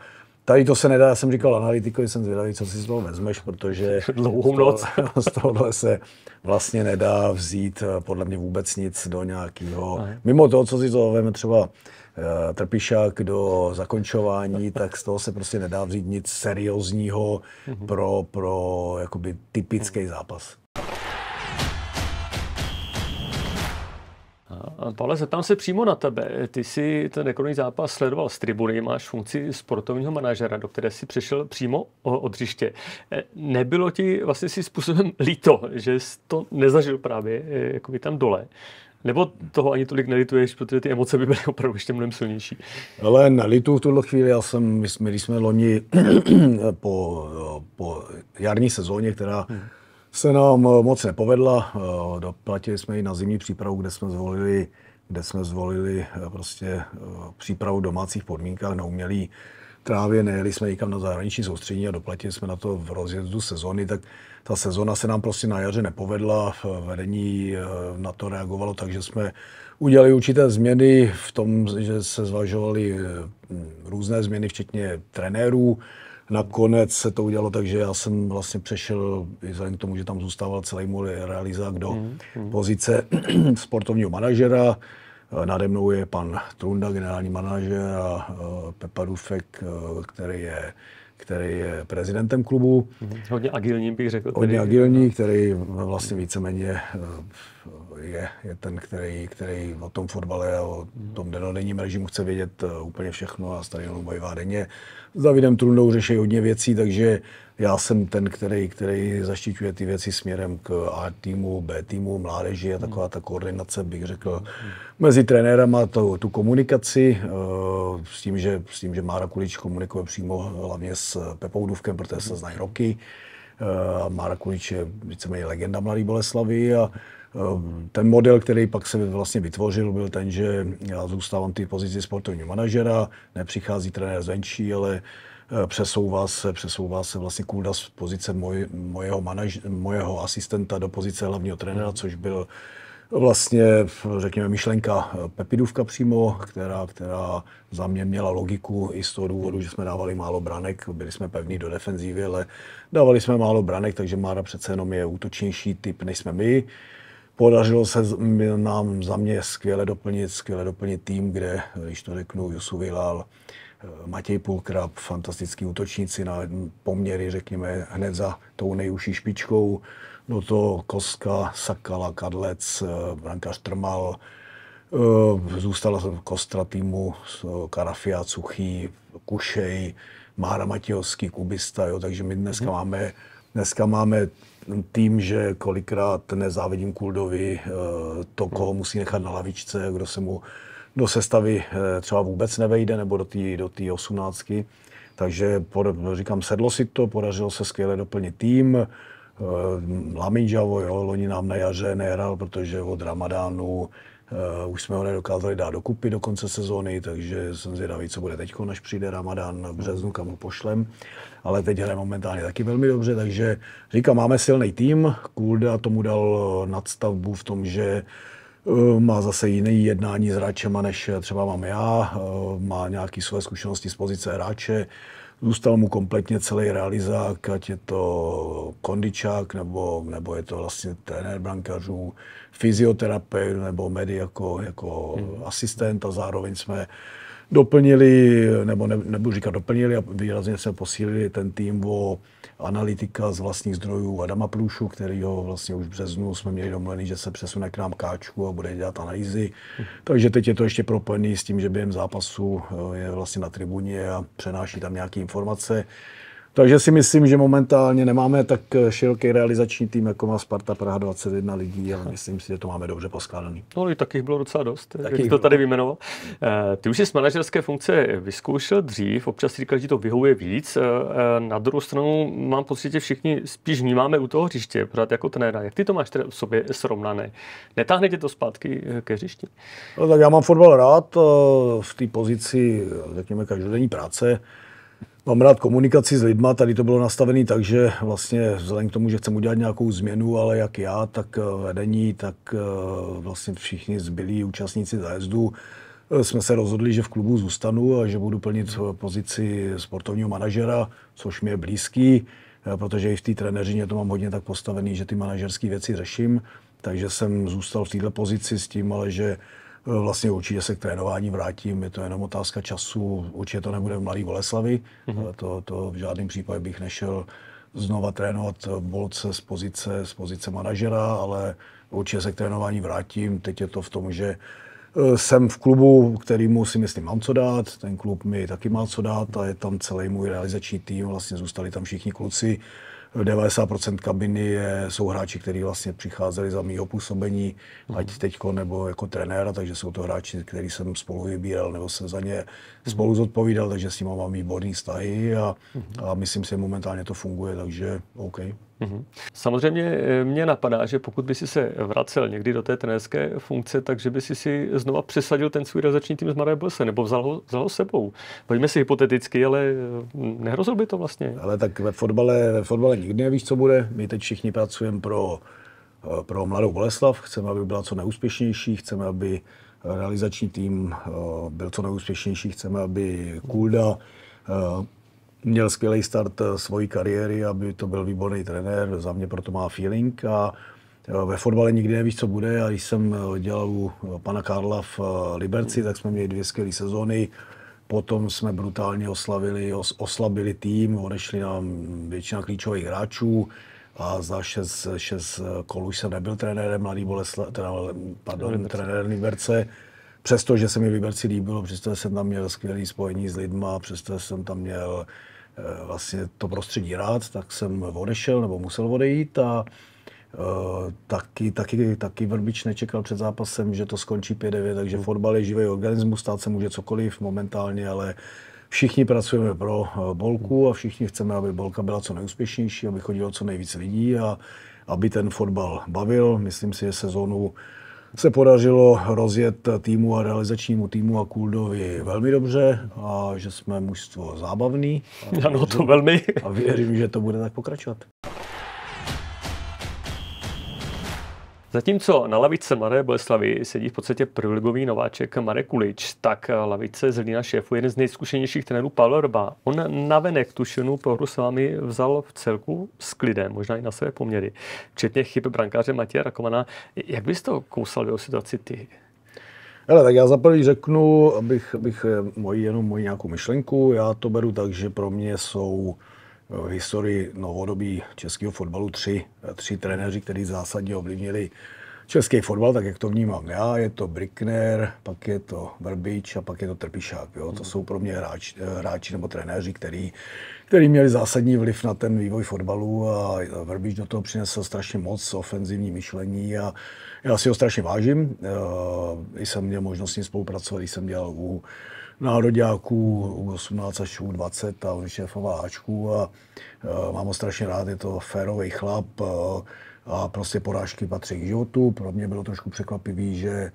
Tady to se nedá, já jsem říkal analytikovi, jsem zvědavý, co si z toho vezmeš, protože dlouhou noc. Z, tohohle se vlastně nedá vzít eh, podle mě vůbec nic do nějakého. Mimo toho, co si toho veme třeba eh, Trpišák do zakončování, tak z toho se prostě nedá vzít nic seriózního mhm. pro, pro jakoby typický zápas. Pavle, zeptám se přímo na tebe. Ty jsi ten nekonný zápas sledoval z tribuny, máš funkci sportovního manažera, do které jsi přišel přímo od hřiště. E, nebylo ti vlastně si způsobem líto, že jsi to nezažil právě e, jako by tam dole? Nebo toho ani tolik nelituješ, protože ty emoce by byly opravdu ještě mnohem silnější? Ale na litu v tuhle chvíli, já jsem, my jsme, když jsme loni po, po jarní sezóně, která hmm se nám eh, moc nepovedla. Eh, doplatili jsme ji na zimní přípravu, kde jsme zvolili, kde jsme zvolili eh, prostě přípravu domácích podmínkách na umělý trávě, nejeli jsme nikam na zahraniční soustředění a doplatili jsme na to v rozjezdu sezóny, tak ta sezona se nám prostě na jaře nepovedla, vedení na to reagovalo, tak, že jsme udělali určité změny v tom, že se zvažovaly různé změny, včetně trenérů, Nakonec se to udělalo tak, že já jsem vlastně přešel, i vzhledem k tomu, že tam zůstával celý můj realizák do mm, hmm pozice sportovního manažera. Nade mnou je pan Trunda, generální manažer, a e, Pepa Dufek, e, který je který je prezidentem klubu. Hmm, hodně agilní bych řekl. Hodně agilní, no. který vlastně víceméně e, je, je ten, který, který o tom fotbale a o tom denodenním režimu chce vědět eh, úplně všechno a stadionu bojová denně. S Davidem Trundou řeší hodně věcí, takže já jsem ten, který, který zaštiťuje ty věci směrem k A týmu, B týmu, mládeži a taková ta koordinace, bych řekl, mezi trenérama to, tu komunikaci, eh, s tím, že, s tím, že Mára Kulič komunikuje přímo hlavně s Pepou Duvkem, protože se znají roky. Eh, Mára Kulič je víceméně legenda Mladé Boleslavy a Ehm, ten model, který pak se vlastně vytvořil, byl ten, že já zůstávám ty pozici sportovního manažera, nepřichází trenér zvenčí, ale eh, přesouvá se, přesouvá se vlastně kůda z pozice moj, mojeho, manaž, mojeho asistenta do pozice hlavního trenéra, což byl vlastně, řekněme, myšlenka eh, Pepidůvka přímo, která, která za mě měla logiku i z toho důvodu, že jsme dávali málo branek, byli jsme pevní do defenzívy, ale dávali jsme málo branek, takže Mára přece jenom je útočnější typ, než jsme my. Podařilo se nám za mě skvěle doplnit, skvěle doplnit tým, kde, když to řeknu, Jusu Vilal, eh, Matěj Pulkrab, fantastický útočníci na poměry, řekněme, hned za tou nejužší špičkou. no to Koska, Sakala, Kadlec, eh, Branka Trmal, eh, zůstala kostra týmu Karafia, Cuchý, Kušej, Mára Matějovský, Kubista, jo, takže my dneska mhm. máme Dneska máme tím, že kolikrát nezávidím Kuldovi eh, to, hmm. koho musí nechat na lavičce, kdo se mu do sestavy eh, třeba vůbec nevejde, nebo do té do osmnáctky. Takže pod, říkám, sedlo si to, podařilo se skvěle doplnit tým. Eh, Lamidžavo, jo, loni nám na jaře nehrál, protože od Ramadánu Uh, už jsme ho nedokázali dát dokupy do konce sezóny, takže jsem zvědavý, co bude teď, než přijde Ramadán v březnu, kam ho pošlem. Ale teď hraje momentálně taky velmi dobře, takže říkám, máme silný tým. Kulda tomu dal eh, nadstavbu v tom, že eh, má zase jiný jednání s hráčema, než třeba mám já. má nějaké své zkušenosti z pozice hráče Zůstal mu kompletně celý realizák, ať je to kondičák, nebo, nebo je to vlastně trenér brankářů, fyzioterapeut nebo medi jako, jako hmm. asistent a zároveň jsme doplnili, nebo ne, nebudu říkat doplnili, a výrazně jsme posílili ten tým o analytika z vlastních zdrojů Adama Plušu, kterýho vlastně už v březnu jsme měli domluvený, že se přesune k nám káčku a bude dělat analýzy. Takže teď je to ještě propojený s tím, že během zápasu eh, je vlastně na tribuně a přenáší tam nějaké informace. Takže si myslím, že momentálně nemáme tak eh, široký realizační tým, jako má Sparta Praha 21 lidí, ale myslím si, že to máme dobře poskládaný. No, i takých bylo docela dost, eh, tak jak to tady vyjmenoval. Eh, ty už jsi manažerské funkce vyzkoušel dřív, občas si říkal, že to vyhovuje víc. Na druhou stranu mám pocit, že všichni spíš vnímáme u toho hřiště, pořád jako trenéra. Jak ty to máš v sobě srovnané? Netáhne tě to zpátky ke hřišti? No, tak já mám fotbal rád v té pozici, řekněme, každodenní práce. Mám rád komunikaci s lidma, tady to bylo nastavené tak, že vlastně vzhledem k tomu, že chcem udělat nějakou změnu, ale jak já, tak eh, vedení, tak eh, vlastně všichni zbylí účastníci zájezdu eh, jsme se rozhodli, že v klubu zůstanu a že budu plnit pozici sportovního manažera, což mi je blízký, protože i v té trenéřině to mám hodně tak postavený, že ty manažerské věci řeším, takže jsem zůstal v této pozici s tím, ale že Eh, vlastně určitě se k trénování vrátím, je to jenom otázka času. Určitě to nebude v Mladý Boleslavi, mm-hmm. to, to v žádném případě bych nešel znova trénovat eh, bolce z pozice, z pozice manažera, ale určitě se k trénování vrátím. Teď je to v tom, že eh, jsem v klubu, kterýmu si myslím mám co dát, ten klub mi taky má co dát a je tam celý můj realizační tým, vlastně zůstali tam všichni kluci, 90% kabiny je, jsou hráči, kteří vlastně přicházeli za mýho působení, mm. ať mhm. teďko nebo jako trenéra, takže jsou to hráči, který jsem spolu vybíral nebo jsem za ně mhm. spolu zodpovídal, takže s nimi mám výborný vztahy a, mm. a myslím si, že momentálně to funguje, takže OK. Mhm. Samozřejmě eh, mě napadá, že pokud by si se vracel někdy do té trenérské funkce, takže by si si znova přesadil ten svůj realizační tým z Maribose, nebo vzal ho, vzal ho sebou. Pojďme si hypoteticky, ale eh, nehrozil by to vlastně. Ale tak ve fotbale, ve fotbale nikdy nevíš, co bude. My teď všichni pracujeme pro, eh, pro Mladou Boleslav, chceme, aby byla co neúspěšnější, chceme, aby realizační tým byl co neúspěšnější, chceme, aby Kulda měl skvělý start eh, svojí kariéry, aby to byl výborný trenér, za mě proto má feeling a eh, ve fotbale nikdy nevíš, co bude a když jsem eh, dělal u pana Karla v Liberci, tak jsme měli dvě skvělé sezóny. Potom jsme brutálně oslavili, os, oslabili tým, odešli nám většina klíčových hráčů a za 6, 6 kolů jsem nebyl trenérem Mladý Bolesla, teda, pardon, Liberce. trenér Liberce. Přestože se mi Liberci líbilo, přestože jsem tam měl skvělé spojení s lidma, přestože jsem tam měl uh, Eh, vlastně to prostředí rád, tak jsem odešel nebo musel odejít a Uh, taky, taky, taky Vrbič nečekal před zápasem, že to skončí 5-9, takže fotbal je živý organismus, stát se může cokoliv momentálně, ale všichni pracujeme pro eh, Bolku a všichni chceme, aby Bolka byla co nejúspěšnější, aby chodilo co nejvíce lidí a aby ten fotbal bavil. Myslím si, že sezónu se podařilo rozjet týmu a realizačnímu týmu a Kuldovi velmi dobře a že jsme mužstvo zábavný. Ano, to velmi. A věřím, že to bude tak pokračovat. Zatímco na lavice Mladé Boleslavy sedí v podstatě prvligový nováček Marek Kulič, tak lavice Zlína šéfu jeden z nejzkušenějších trenérů Pavel Rba. On navenek tu šilnou prohru s vámi vzal v celku s klidem, možná i na své poměry, včetně chyb brankáře Matěja Rakomana. Jak bys to kousal do situaci ty? Hele, tak já za prvý řeknu, abych, abych eh, moji, jenom moji nějakou myšlenku, já to beru tak, že pro mě jsou v historii novodobí českého fotbalu tři, tři trenéři, kteří zásadně ovlivnili český fotbal, tak jak to vnímám já, je to Brickner, pak je to Verbič a pak je to Trpišák. Jo? To jsou pro mě hráči, hráči nebo trenéři, který, který měli zásadní vliv na ten vývoj fotbalu a Verbič do toho přinesl strašně moc ofenzivní myšlení a já si ho strašně vážím. Eh, I jsem měl možnost s ním spolupracovat, když jsem dělal u nároďáků, U18 až U20 a on šéfová Ačku a mám ho strašně rád, je to férový chlap a prostě porážky patří k životu. Pro mě bylo trošku překvapivý, že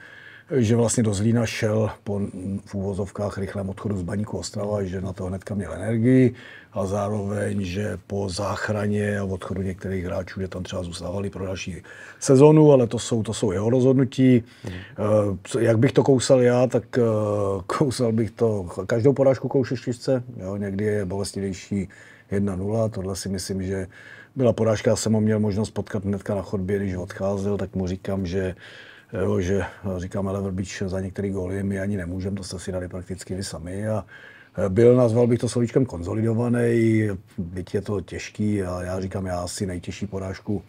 že vlastně do Zlína šel po v úvozovkách rychlém odchodu z Baníku Ostrava, že na to hnedka měl energii a zároveň, že po záchraně a odchodu některých hráčů, že tam třeba zůstávali pro další sezonu, ale to jsou, to jsou jeho rozhodnutí. Hmm. Jak bych to kousal já, tak eh, kousal bych to, každou porážku koušu štivce, jo, někdy je bolestivější 1-0, tohle si myslím, že byla porážka, já jsem ho měl možnost potkat hnedka na chodbě, když odcházel, tak mu říkám, že jo, že no, říkám, ale Vrbič za některý góly my ani nemůžeme, to jste si dali prakticky vy sami. A e, byl, nazval bych to slovíčkem konzolidovaný, byť je to těžký, a já říkám, já asi nejtěžší porážku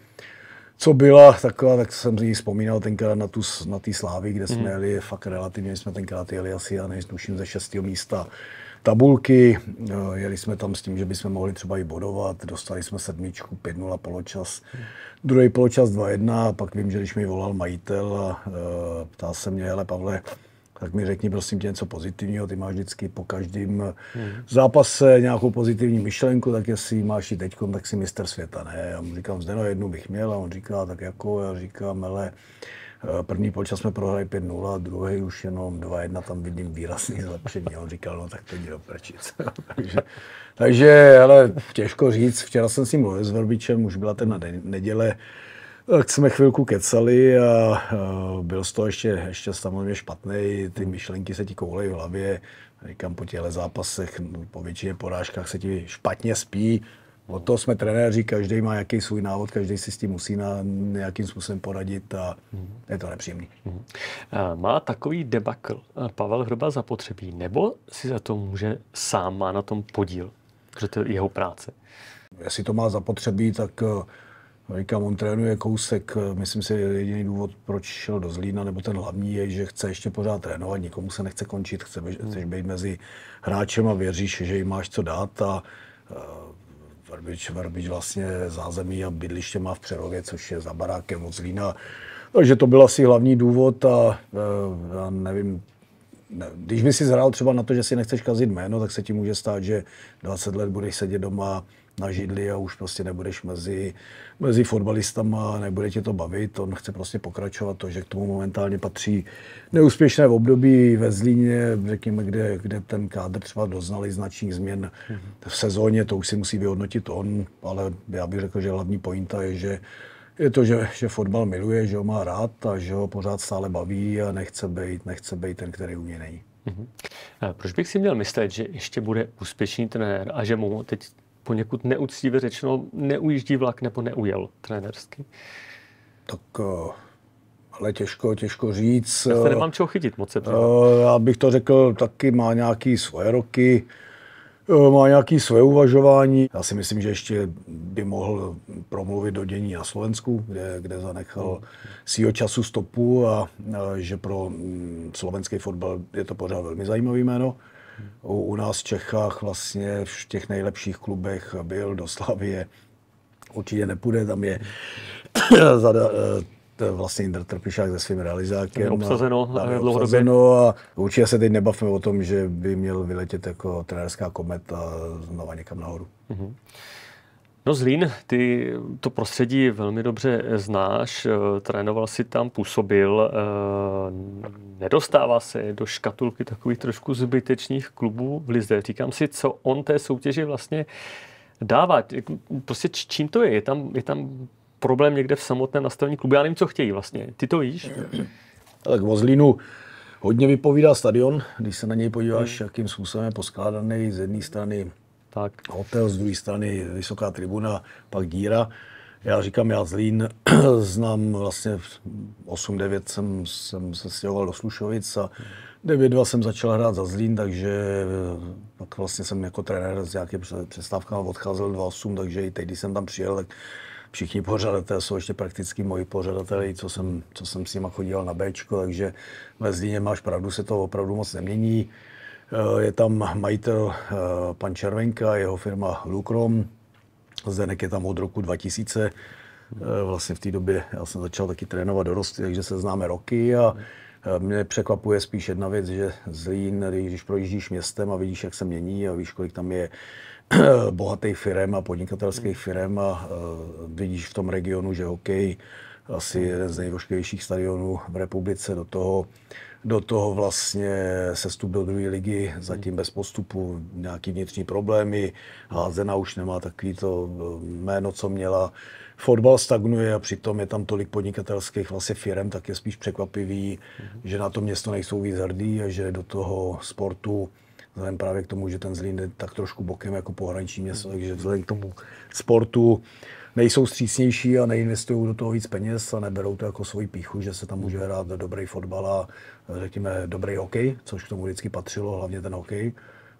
co byla taková, tak jsem si ji vzpomínal tenkrát na, tu, na té slávy, kde jsme mm. jeli fakt relativně, jsme tenkrát jeli asi, já než ze šestého místa tabulky. No, jeli jsme tam s tím, že bychom mohli třeba i bodovat. Dostali jsme sedmičku, 5-0 poločas. Druhý poločas 2-1. Pak vím, že když mi volal majitel a e, ptá se mě, hele Pavle, tak mi řekni prosím tě něco pozitivního, ty máš vždycky po každém hmm. zápase nějakou pozitivní myšlenku, tak jestli máš i teď tak si mistr světa, ne? Já mu říkám, zde no jednu bych měl a on říká, tak jako, já říkám, ale Eh, první počas jsme prohráli 5-0, druhý už jenom 2-1, tam vidím výrazný zlepšení. On říkal, no tak to jde do takže, takže, ale těžko říct, včera jsem s ním mluvil s Verbičem, už byla ten neděle, tak eh, jsme chvilku kecali a eh, byl z toho ještě, ještě samozřejmě špatný, ty myšlenky se ti koulejí v hlavě, říkám po těchto zápasech, po většině porážkách se ti špatně spí, od toho jsme trenéři, každý má jaký svůj návod, každý si s tím musí na nějakým způsobem poradit a mhm. je to nepříjemný. Mhm. Má takový debakl eh, Pavel Hroba zapotřebí, nebo si za to může sám, má na tom podíl, že to je jeho práce? Jestli to má zapotřebí, tak eh, Říkám, on trénuje kousek. Eh, myslím si, jediný důvod, proč šel do Zlína, nebo ten hlavní, je, že chce ještě pořád trénovat, nikomu se nechce končit, chce, chceš být mhm. mezi hráčem a věříš, že jim máš co dát a Vrbič, Vrbič vlastně zázemí a bydliště má v Přerově, což je za barákem od Zlína. Takže to byl asi hlavní důvod a eh, já nevím, ne, když by si zhrál třeba na to, že si nechceš kazit jméno, tak se ti může stát, že 20 let budeš sedět doma na židli a už prostě nebudeš mezi, mezi fotbalistama, nebude tě to bavit. On chce prostě pokračovat to, že k tomu momentálně patří neúspěšné v období ve Zlíně, řekněme, kde, kde ten kádr třeba i značných změn mhm. v sezóně, to už si musí vyhodnotit on, ale já bych řekl, že hlavní pointa je, že je to, že, že fotbal miluje, že ho má rád a že ho pořád stále baví a nechce být, nechce být ten, který u něj není. mm Proč bych si měl myslet, že ještě bude úspěšný trenér a že mu teď poněkud neúctivě řečeno, neujíždí vlak nebo neujel trenérsky? Tak eh, ale těžko, těžko říct. Já se eh, nemám čeho chytit, moc se eh, Já bych to řekl, taky má nějaký svoje roky, má nějaké svoje uvažování. Já si myslím, že ještě by mohl promluvit do dění na Slovensku, kde, kde zanechal hmm. svýho času stopu a že pro mm, slovenský fotbal je to pořád velmi zajímavý jméno. U, u nás v Čechách vlastně v těch nejlepších klubech byl do Slavie. Určitě nepůjde, tam je eh, vlastně Indra Trpišák se svým realizákem. Je obsazeno, a, je obsazeno a určitě se teď nebavme o tom, že by měl vyletět jako trenérská kometa znova někam nahoru. Mm-hmm. No Zlín, ty to prostředí velmi dobře znáš, eh, trénoval si tam, působil, eh, nedostává se do škatulky takových trošku zbytečných klubů v Lize. Říkám si, co on té soutěži vlastně dává. Prostě čím to je? Je tam, je tam problém někde v samotném nastavení klubu? Já nevím, co chtějí vlastně. Ty to víš? Tak o Zlínu hodně vypovídá stadion, když se na něj podíváš, hmm. jakým způsobem je poskládaný z jedné strany tak. Hotel no, z druhé strany, vysoká tribuna, pak díra. Já říkám, já Zlín znám vlastně 8-9 jsem, jsem se stěhoval do Slušovic a 9-2 jsem začal hrát za Zlín, takže eh, pak vlastně jsem jako trenér s nějakými přestávkami odcházel 2-8, takže i teď, když jsem tam přijel, tak všichni pořadatelé jsou ještě prakticky moji pořadatelé, co jsem, co jsem s nima chodil na Bčko, takže ve Zlíně máš pravdu, se to opravdu moc nemění. Eh, je tam majitel eh, pan Červenka, jeho firma Lukrom. Zdenek je tam od roku 2000. Eh, vlastně v té době já jsem začal taky trénovat dorosty, takže se známe roky a mě překvapuje spíš jedna věc, že Zlín, když projíždíš městem a vidíš, jak se mění a víš, kolik tam je bohatých firm a podnikatelských firm a vidíš v tom regionu, že hokej asi jeden z nejvošklivějších stadionů v republice, do toho do toho vlastně stup do druhé ligy, zatím bez postupu, nějaký vnitřní problémy. Házena už nemá takový to eh, jméno, co měla. Fotbal stagnuje a přitom je tam tolik podnikatelských vlastně firm, tak je spíš překvapivý, mm-hmm. že na to město nejsou víc hrdý a že do toho sportu vzhledem právě k tomu, že ten Zlín je tak trošku bokem jako pohraniční město, takže vzhledem k tomu sportu nejsou střícnější a neinvestují do toho víc peněz a neberou to jako svoji píchu, že se tam může hrát dobrý fotbal a řekněme dobrý hokej, což k tomu vždycky patřilo, hlavně ten hokej.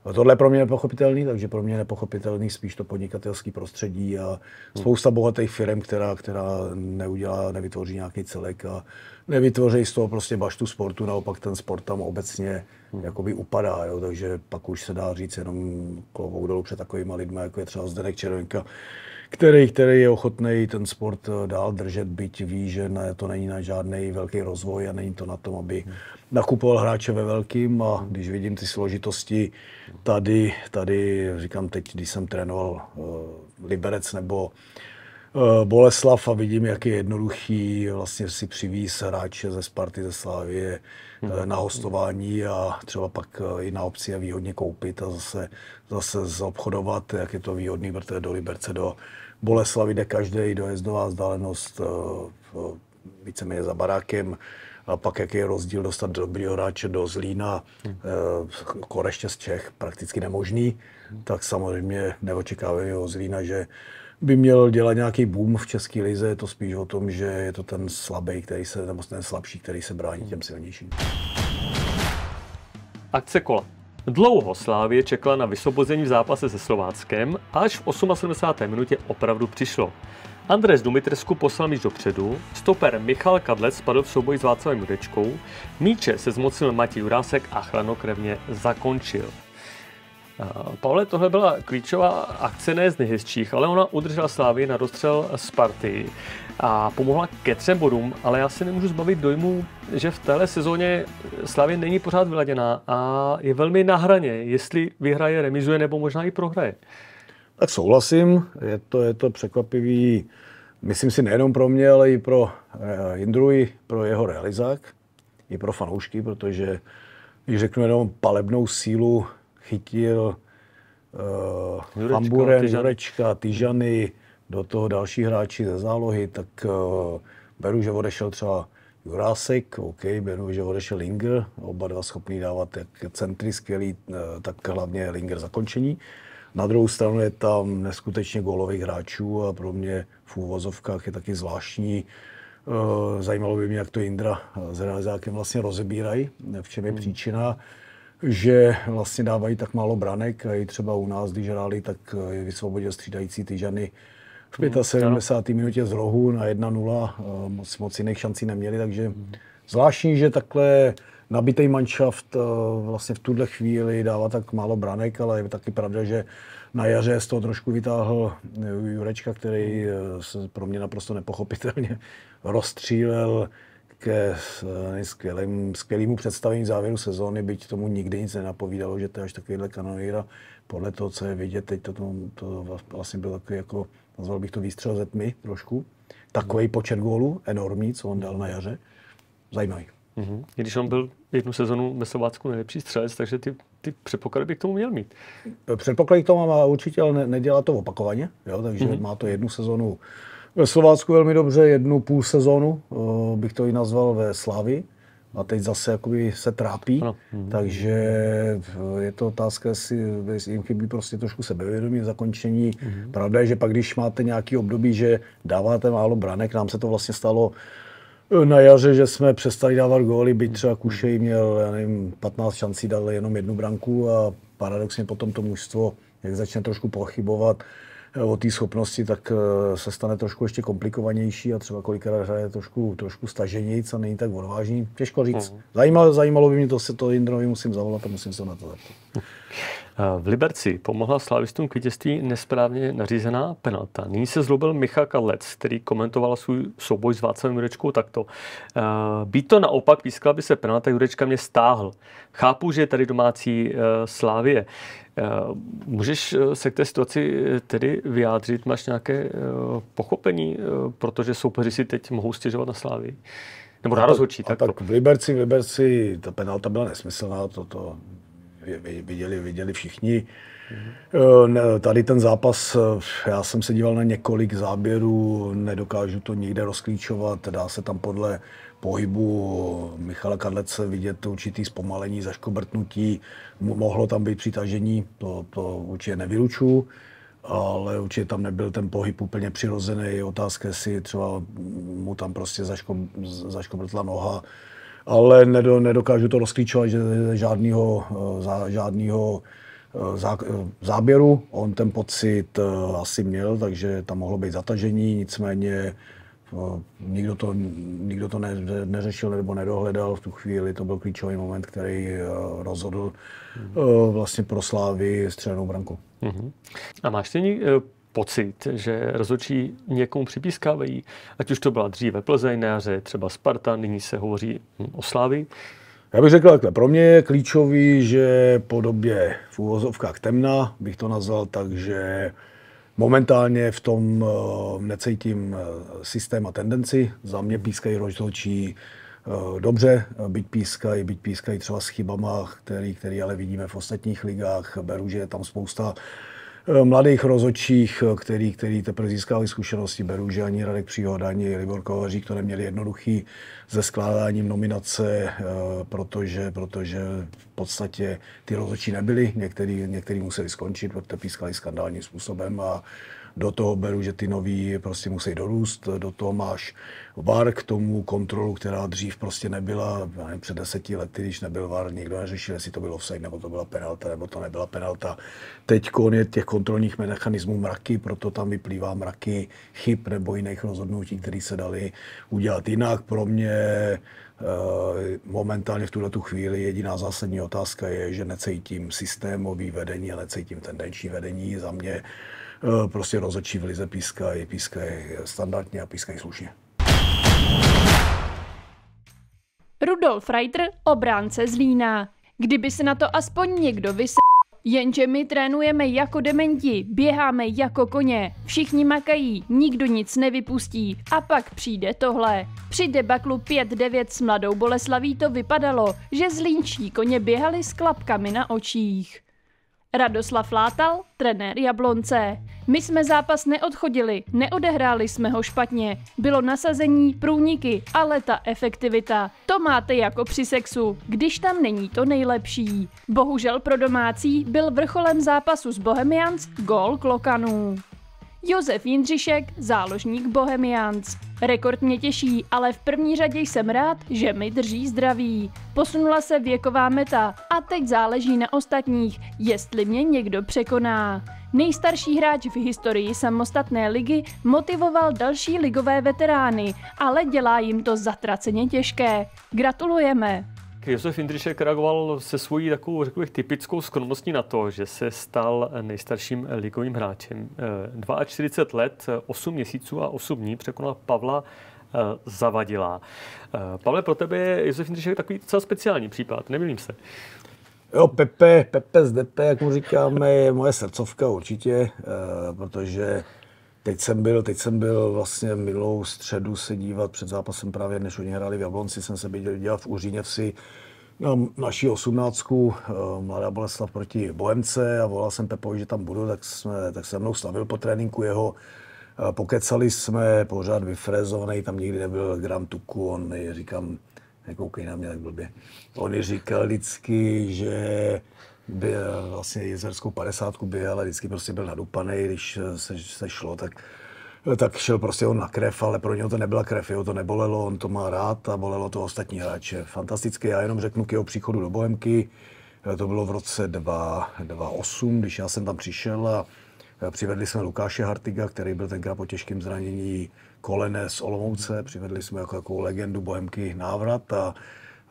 A tohle je pro mě nepochopitelný, takže pro mě nepochopitelný spíš to podnikatelské prostředí a hmm. spousta bohatých firm, která, která neudělá, nevytvoří nějaký celek a nevytvoří z toho prostě baštu sportu, naopak ten sport tam obecně hmm. jakoby upadá, jo? takže pak už se dá říct jenom klobouk dolů před takovými lidmi, jako je třeba Zdenek Červenka, který, který je ochotný ten sport eh, dál držet, byť ví, že ne, to není na žádný velký rozvoj a není to na tom, aby nakupoval hráče ve velkým a když vidím ty složitosti tady, tady říkám teď, když jsem trénoval uh, Liberec nebo uh, Boleslav a vidím, jak je jednoduchý vlastně si přivíz hráče ze Sparty, ze Slávie hmm. na hostování a třeba pak i na obci a výhodně koupit a zase, zase zobchodovat, jak je to výhodný, protože do Liberce, do, Boleslav jde každý, dojezdová vzdálenost eh, víceméně za barákem. A pak, jaký je rozdíl dostat dobrýho hráče do Zlína, hmm. Eh, Koreště z Čech, prakticky nemožný, hmm. tak samozřejmě neočekávají od Zlína, že by měl dělat nějaký boom v české lize, je to spíš o tom, že je to ten slabý, který se, nebo ten slabší, který se brání těm silnějším. Akce kola. Dlouho Slávě čekala na vysvobození v zápase se Slováckem, až v 78. minutě opravdu přišlo. Andres Dumitresku poslal míč dopředu, stoper Michal Kadlec spadl v souboji s Václavem Judečkou, míče se zmocnil Matěj Jurásek a chranokrevně zakončil. Eh, Pavle tohle byla klíčová akce ne z nejhezčích, ale ona udržela Slávy na dostřel Sparty a pomohla ke třem bodům, ale já si nemůžu zbavit dojmu, že v téhle sezóně Slávy není pořád vyladěná a je velmi na hraně, jestli vyhraje, remizuje nebo možná i prohraje. Tak souhlasím, je to, je to překvapivý, myslím si nejenom pro mě, ale i pro eh, pro jeho realizák, i pro fanoušky, protože když řeknu jenom palebnou sílu chytil uh, eh, Hamburen, Jurečka, Tyžany, do toho další hráči ze zálohy, tak uh, beru, že odešel třeba Jurásek, OK, beru, že odešel Linger, oba dva schopný dávat jak centry skvělý, eh, tak hlavně Linger zakončení. Na druhou stranu je tam neskutečně gólových hráčů a pro mě v úvozovkách je taky zvláštní. Zajímalo by mě, jak to Indra s Realizákem vlastně rozebírají, v čem je hmm. příčina že vlastně dávají tak málo branek. A i třeba u nás, když hráli, tak je vysvobodil střídající žany v 75. Hmm. minutě z rohu na 1-0. Eh, moc, moc jiných šancí neměli, takže hmm. zvláštní, že takhle nabitý manšaft eh, vlastně v tuhle chvíli dává tak málo branek, ale je taky pravda, že na jaře z toho trošku vytáhl eh, Jurečka, který hmm. se pro mě naprosto nepochopitelně rozstřílel ke eh, skvělým, skvělému představení závěru sezóny, byť tomu nikdy nic nenapovídalo, že to je až takovýhle kanonýra. podle toho, co je vidět, teď to, to, to vlastně byl takový jako, nazval bych to výstřel ze tmy trošku. Takový počet gólů, enormní, co on dal na jaře. Zajímavý. Mm-hmm. Když on byl jednu sezonu ve Slovácku nejlepší střelec, takže ty, ty předpoklady by k tomu měl mít. Eh, předpoklady k tomu má určitě, ale ne, nedělá to opakovaně. Jo? Takže mm-hmm. má to jednu sezonu ve Slovácku velmi dobře jednu půl sezónu, eh, bych to i nazval ve Slavi. A teď zase jakoby se trápí, ano. Mhm. takže eh, je to otázka, jestli jim chybí prostě trošku sebevědomí v zakončení. Mhm. Pravda je, že pak když máte nějaký období, že dáváte málo branek, nám se to vlastně stalo eh, na jaře, že jsme přestali dávat góly, byť mhm. třeba Kušej měl, já nevím, 15 šancí, dal jenom jednu branku a paradoxně potom to mužstvo, jak začne trošku pochybovat, Eh, o té schopnosti, tak eh, se stane trošku ještě komplikovanější a třeba kolikrát hraje trošku, trošku staženějíc a není tak odvážný. Těžko říct. Uh-huh. Mhm. Zajímalo, zajímalo by mě to, se to Jindrovi musím zavolat a musím se na to zeptat. Eh, v Liberci pomohla slavistům k vítězství nesprávně nařízená penalta. Nyní se zlobil Michal Kalec, který komentoval svůj souboj s Václavem Jurečkou takto. Být to naopak, pískal, by se penalta, Jurečka mě stáhl. Chápu, že je tady domácí Slávě. Eh, můžeš eh, se k té situaci eh, tedy vyjádřit? Máš nějaké pochopení, protože soupeři si teď mohou stěžovat na slávy? Nebo na rozhodčí? Tak, tak v Liberci, v Liberci ta penalta byla nesmyslná, to, to viděli, viděli všichni. Mm-hmm. Eh, tady ten zápas, eh, já jsem se díval na několik záběrů, nedokážu to nikde rozklíčovat, dá se tam podle pohybu Michala Kadlece vidět určitý zpomalení, zaškobrtnutí, mohlo tam být přitažení, to, to určitě nevylučuju, ale určitě tam nebyl ten pohyb úplně přirozený, je otázka, jestli třeba mu tam prostě zaško, zaškobrtla noha, ale nedokážu to rozklíčovat, že žádnýho, eh, žádnýho Eh, eh, záběru. On ten pocit eh, asi měl, takže tam mohlo být zatažení, nicméně nikdo to, nikdo to ne, neřešil nebo nedohledal. V tu chvíli to byl klíčový moment, který rozhodl vlastně pro Slávy střelenou branku. Mhm. A máš ty pocit, že rozhodčí někomu připískávají, ať už to byla dříve Plzeň třeba Sparta, nyní se hovoří hm, o Slávy, já bych řekl takhle, pro mě je klíčový, že po době v úvozovkách temna, bych to nazval tak, že momentálně v tom eh, necítím eh, systém a tendenci. Za mě pískají rozhodčí eh, dobře, byť pískají, byť pískají třeba s chybama, který, který ale vidíme v ostatních ligách. Beru, že je tam spousta Eh, mladých rozočích, eh, který, který teprve získali zkušenosti. Beru, že ani Radek Příhoda, ani Libor Kovařík to neměli jednoduchý se skládáním nominace, eh, protože, protože v podstatě ty rozočí nebyly. Některý, některý museli skončit, protože pískali skandálním způsobem a do toho beru, že ty nový prostě musí dorůst, do toho máš VAR k tomu kontrolu, která dřív prostě nebyla, já nevím, před deseti lety, když nebyl VAR, nikdo neřešil, jestli to bylo offside, nebo to byla penalta, nebo to nebyla penalta. Teď je těch kontrolních mechanismů mraky, proto tam vyplývá mraky chyb nebo jiných rozhodnutí, které se daly udělat jinak. Pro mě eh, momentálně v tuhle tu chvíli jediná zásadní otázka je, že necítím systémový vedení a necítím tendenční vedení. Za mě Eh, prostě rozhodčí v lize pískají, pískají standardně a pískají slušně. Rudolf Reiter, obránce Lína. Kdyby se na to aspoň někdo vysel, jenže my trénujeme jako dementi, běháme jako koně, všichni makají, nikdo nic nevypustí a pak přijde tohle. Při debaklu 5-9 s mladou Boleslaví to vypadalo, že zlínčí koně běhali s klapkami na očích. Radoslav Látal, trenér Jablonce. My jsme zápas neodchodili, neodehráli jsme ho špatně. Bylo nasazení, průniky, ale ta efektivita. To máte jako při sexu, když tam není to nejlepší. Bohužel pro domácí byl vrcholem zápasu s Bohemians gol Klokanů. Josef Jindřišek, záložník Bohemians. Rekord mě těší, ale v první řadě jsem rád, že mi drží zdraví. Posunula se věková meta a teď záleží na ostatních, jestli mě někdo překoná. Nejstarší hráč v historii samostatné ligy motivoval další ligové veterány, ale dělá jim to zatraceně těžké. Gratulujeme! Josef Indrišek reagoval se svojí takovou, řekl bych, typickou skromností na to, že se stal nejstarším ligovým hráčem. 42 let, 8 měsíců a 8 dní překonal Pavla eh, Zavadila. Eh, Pavle, pro tebe je Josef Indrišek takový docela speciální případ, nemýlím se. Jo, Pepe, Pepe z DP, jak mu říkáme, je moje srdcovka určitě, eh, protože Teď jsem byl, teď jsem byl vlastně milou středu se dívat před zápasem právě, než oni hráli v Jablonci, jsem se byl dívat v Úřínevsi na naší osmnáctku eh, Mladá Boleslav proti Bohemce a volal jsem Pepovi, že tam budu, tak, jsme, tak se mnou slavil po tréninku jeho. Eh, pokecali jsme, pořád vyfrézovaný, tam nikdy nebyl Gram Tuku, on říkám, nekoukej na mě tak blbě. On říkal vždycky, že by, vlastně jezerskou padesátku byl, ale vždycky prostě byl nadupaný, když eh, se, se šlo, tak eh, tak šel prostě on na krev, ale pro něho to nebyla krev, jeho to nebolelo, on to má rád a bolelo to ostatní hráče. Fantasticky, já jenom řeknu k jeho příchodu do Bohemky, eh, to bylo v roce 2008, když já jsem tam přišel a přivedli jsme Lukáše Hartiga, který byl tenkrát po těžkém zranění kolene z Olomouce, přivedli jsme jako, jako legendu Bohemky návrat a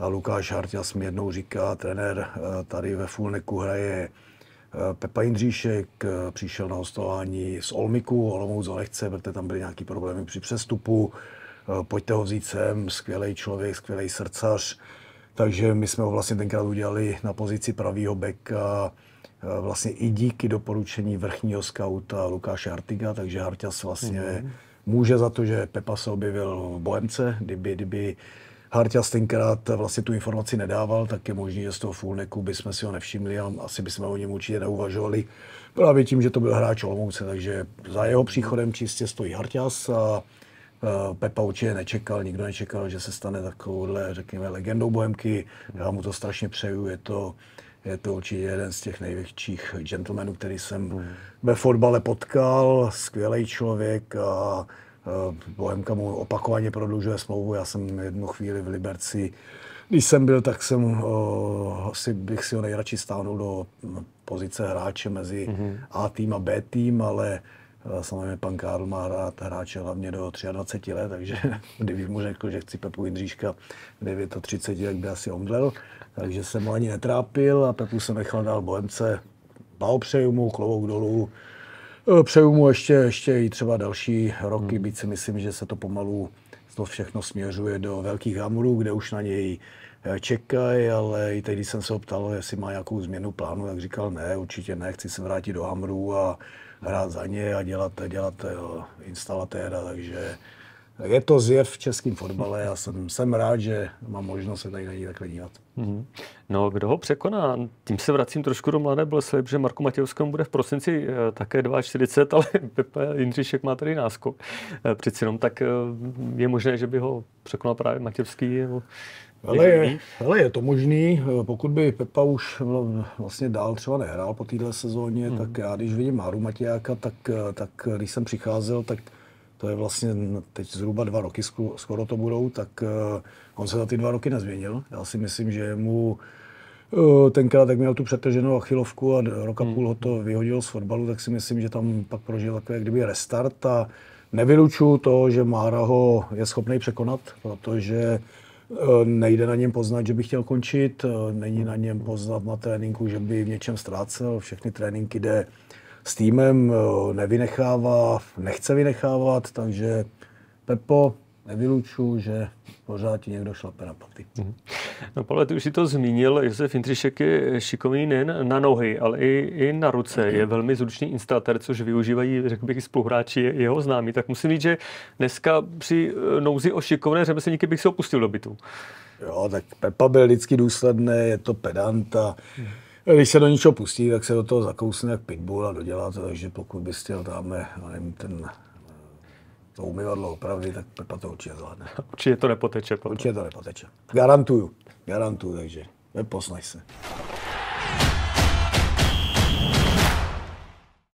Lukáš Harťas mi jednou říká, trenér eh, tady ve Fulneku hraje eh, Pepa Jindříšek, eh, přišel na hostování z Olmiku, Olomouc ho nechce, protože tam byly nějaké problémy při přestupu, pojďte ho vzít sem, skvělý člověk, skvělý srdcař. Takže my jsme ho vlastně tenkrát udělali na pozici pravýho beka, vlastně i díky doporučení vrchního skauta Lukáše Hartiga, takže Hartias vlastně mm-hmm. může za to, že Pepa se objevil v Bohemce, kdyby, kdyby Harťas tenkrát vlastně tu informaci nedával, tak je možné, že z toho Fulneku bychom si ho nevšimli a asi bychom o něm určitě neuvažovali. Právě tím, že to byl hráč Olomouce, takže za jeho příchodem čistě stojí Harťas a Pepa určitě nečekal, nikdo nečekal, že se stane takovouhle, řekněme, legendou Bohemky. Já mu to strašně přeju, je to, je to určitě jeden z těch největších gentlemanů, který jsem hmm. ve fotbale potkal, skvělý člověk a Eh, Bohemka mu opakovaně prodlužuje smlouvu. Já jsem jednu chvíli v Liberci, když jsem byl, tak jsem eh, si, bych si ho nejradši stáhnul do pozice hráče mezi mm-hmm. A tým a B tým, ale eh, Samozřejmě pan Karl má rád hráče hlavně do 23 let, takže kdybych mu řekl, že chci Pepu Jindříška v 39, tak by asi omdlel. Takže jsem mu ani netrápil a Pepu jsem nechal dál Bohemce. Blahopřeju mu, klovou dolů. Eh, přeju mu ještě, ještě i třeba další roky, hmm. byť si myslím, že se to pomalu to všechno směřuje do velkých hamurů, kde už na něj eh, čekají, ale i tehdy jsem se ho ptal, jestli má nějakou změnu plánu, tak říkal ne, určitě ne, chci se vrátit do hamru a hrát za ně a dělat, dělat eh, instalatéra, takže tak je to zjev v českém fotbale a jsem, jsem rád, že mám možnost se tady na něj takhle dívat. Mm-hmm. No, kdo ho překoná? Tím se vracím trošku do mladé Blesley, že Marku Matějovskému bude v prosinci eh, také 2,40, ale Pepa Jindřišek má tady náskok. Eh, přeci jenom tak eh, je možné, že by ho překonal právě Matějovský Jeho... ale je, ale je to možný, pokud by Pepa už vlastně dál třeba nehrál po téhle sezóně, mm. tak já když vidím Maru Matějáka, tak, tak když jsem přicházel, tak to je vlastně teď zhruba dva roky, skoro to budou, tak eh, on se za ty dva roky nezměnil. Já si myslím, že mu eh, tenkrát, jak měl tu přetrženou achilovku a roka hmm. půl ho to vyhodil z fotbalu, tak si myslím, že tam pak prožil takový kdyby restart a nevylučuju to, že Mára ho je schopný překonat, protože eh, nejde na něm poznat, že by chtěl končit, není na něm poznat na tréninku, že by v něčem ztrácel, všechny tréninky jde s týmem eh, nevynechává, nechce vynechávat, takže Pepo, nevylučuju, že pořád ti někdo šlape na paty. Mhm. No Pavle, ty už si to zmínil, že se je šikovný nejen na nohy, ale i, i na ruce. Mhm. Je velmi zručný instalatér, což využívají, řekl bych, spoluhráči jeho známí. Tak musím říct, že dneska při eh, nouzi o šikovné řemeslníky bych se opustil do bytu. Jo, tak Pepa byl vždycky důsledný, je to pedanta. Hmm když se do něčeho pustí, tak se do toho zakousne jak pitbull a dodělá to, takže pokud bys chtěl tamhle, nevím, ten eh, to umyvadlo opravdy, tak Pepa to určitě zvládne. Určitě to nepoteče. Potom. Určitě to nepoteče. Garantuju. Garantuju, takže neposnaj eh, se.